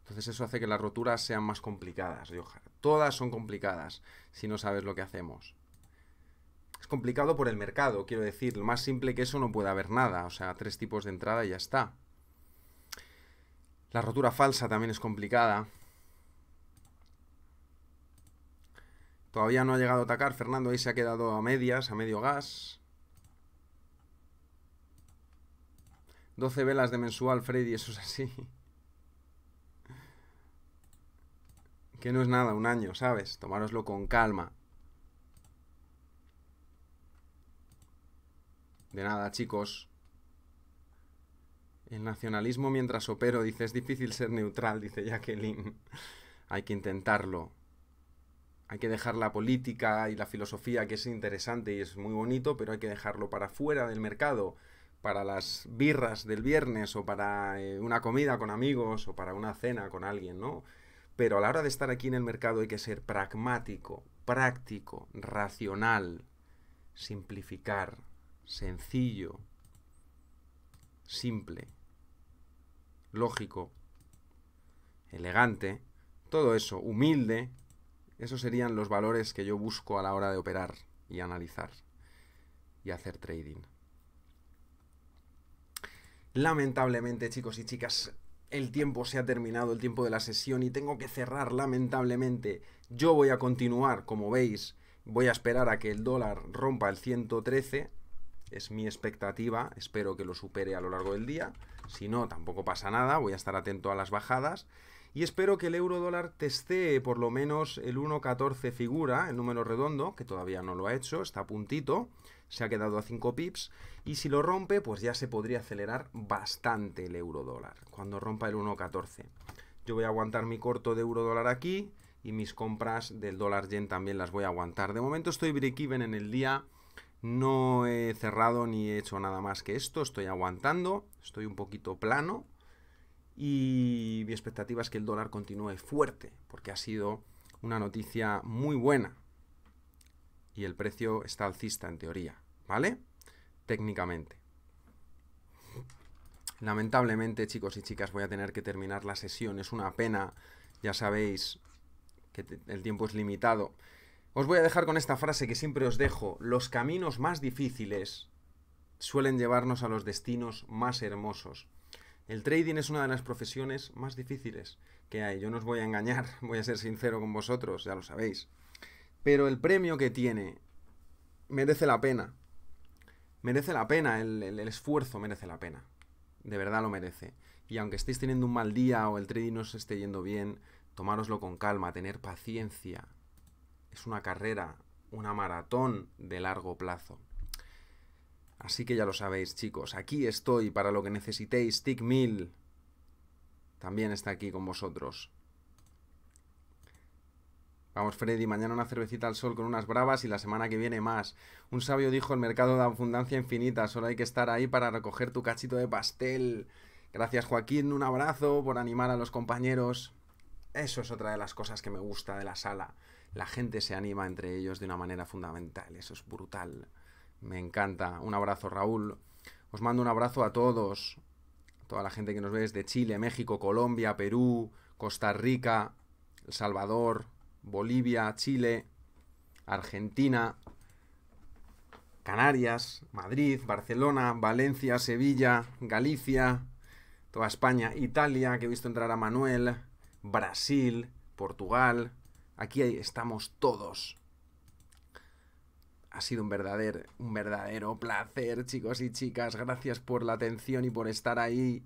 Entonces eso hace que las roturas sean más complicadas, Johar. Todas son complicadas si no sabes lo que hacemos. Es complicado por el mercado, quiero decir. Lo más simple que eso no puede haber nada. O sea, tres tipos de entrada y ya está. La rotura falsa también es complicada. Todavía no ha llegado a atacar. Fernando ahí se ha quedado a medias, a medio gas. 12 velas de mensual, Freddy, eso es así. Que no es nada, un año, ¿sabes? Tomároslo con calma. De nada, chicos. El nacionalismo mientras opero, dice, es difícil ser neutral, dice Jacqueline. Hay que intentarlo. Hay que dejar la política y la filosofía, que es interesante y es muy bonito, pero hay que dejarlo para fuera del mercado, para las birras del viernes o para eh, una comida con amigos o para una cena con alguien, ¿no? Pero a la hora de estar aquí en el mercado hay que ser pragmático, práctico, racional, simplificar, sencillo, simple lógico, elegante, todo eso, humilde, esos serían los valores que yo busco a la hora de operar y analizar y hacer trading. Lamentablemente, chicos y chicas, el tiempo se ha terminado, el tiempo de la sesión y tengo que cerrar lamentablemente. Yo voy a continuar, como veis, voy a esperar a que el dólar rompa el 113 es mi expectativa, espero que lo supere a lo largo del día, si no, tampoco pasa nada, voy a estar atento a las bajadas. Y espero que el euro dólar testee por lo menos el 1.14 figura, el número redondo, que todavía no lo ha hecho, está a puntito, se ha quedado a 5 pips. Y si lo rompe, pues ya se podría acelerar bastante el euro dólar, cuando rompa el 1.14. Yo voy a aguantar mi corto de euro dólar aquí y mis compras del dólar yen también las voy a aguantar. De momento estoy break-even en el día no he cerrado ni he hecho nada más que esto, estoy aguantando, estoy un poquito plano y mi expectativa es que el dólar continúe fuerte, porque ha sido una noticia muy buena y el precio está alcista en teoría, ¿vale? Técnicamente. Lamentablemente, chicos y chicas, voy a tener que terminar la sesión, es una pena, ya sabéis que el tiempo es limitado. Os voy a dejar con esta frase que siempre os dejo. Los caminos más difíciles suelen llevarnos a los destinos más hermosos. El trading es una de las profesiones más difíciles que hay. Yo no os voy a engañar, [laughs] voy a ser sincero con vosotros, ya lo sabéis. Pero el premio que tiene merece la pena. Merece la pena, el, esfuerzo merece la pena. De verdad lo merece. Y aunque estéis teniendo un mal día o el trading no os esté yendo bien, tomároslo con calma, tener paciencia, es una carrera, una maratón de largo plazo. Así que ya lo sabéis, chicos, aquí estoy para lo que necesitéis. Tick Mill también está aquí con vosotros. Vamos, Freddy, mañana una cervecita al sol con unas bravas y la semana que viene más. Un sabio dijo, el mercado da abundancia infinita, solo hay que estar ahí para recoger tu cachito de pastel. Gracias, Joaquín, un abrazo por animar a los compañeros. Eso es otra de las cosas que me gusta de la sala la gente se anima entre ellos de una manera fundamental. Eso es brutal. Me encanta. Un abrazo, Raúl. Os mando un abrazo a todos. toda la gente que nos ve desde Chile, México, Colombia, Perú, Costa Rica, El Salvador, Bolivia, Chile, Argentina, Canarias, Madrid, Barcelona, Valencia, Sevilla, Galicia, toda España, Italia, que he visto entrar a Manuel, Brasil, Portugal, Aquí estamos todos. Ha sido un verdadero, un verdadero placer, chicos y chicas. Gracias por la atención y por estar ahí.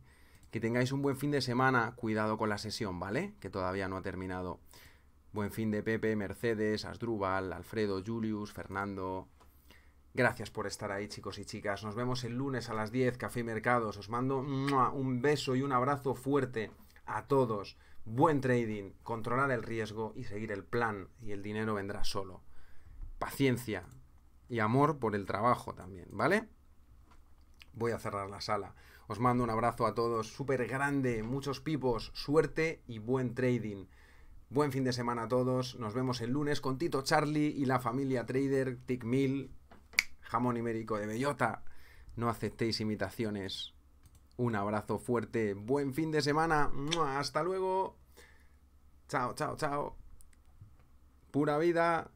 Que tengáis un buen fin de semana. Cuidado con la sesión, ¿vale? Que todavía no ha terminado. Buen fin de Pepe, Mercedes, Asdrúbal, Alfredo, Julius, Fernando. Gracias por estar ahí, chicos y chicas. Nos vemos el lunes a las 10, Café y Mercados. Os mando un beso y un abrazo fuerte a todos. Buen trading, controlar el riesgo y seguir el plan y el dinero vendrá solo. Paciencia y amor por el trabajo también, ¿vale? Voy a cerrar la sala. Os mando un abrazo a todos, súper grande, muchos pipos, suerte y buen trading. Buen fin de semana a todos, nos vemos el lunes con Tito Charlie y la familia trader Tic Mil, jamón ibérico de bellota. No aceptéis imitaciones. Un abrazo fuerte, buen fin de semana. Hasta luego. Chao, chao, chao. Pura vida.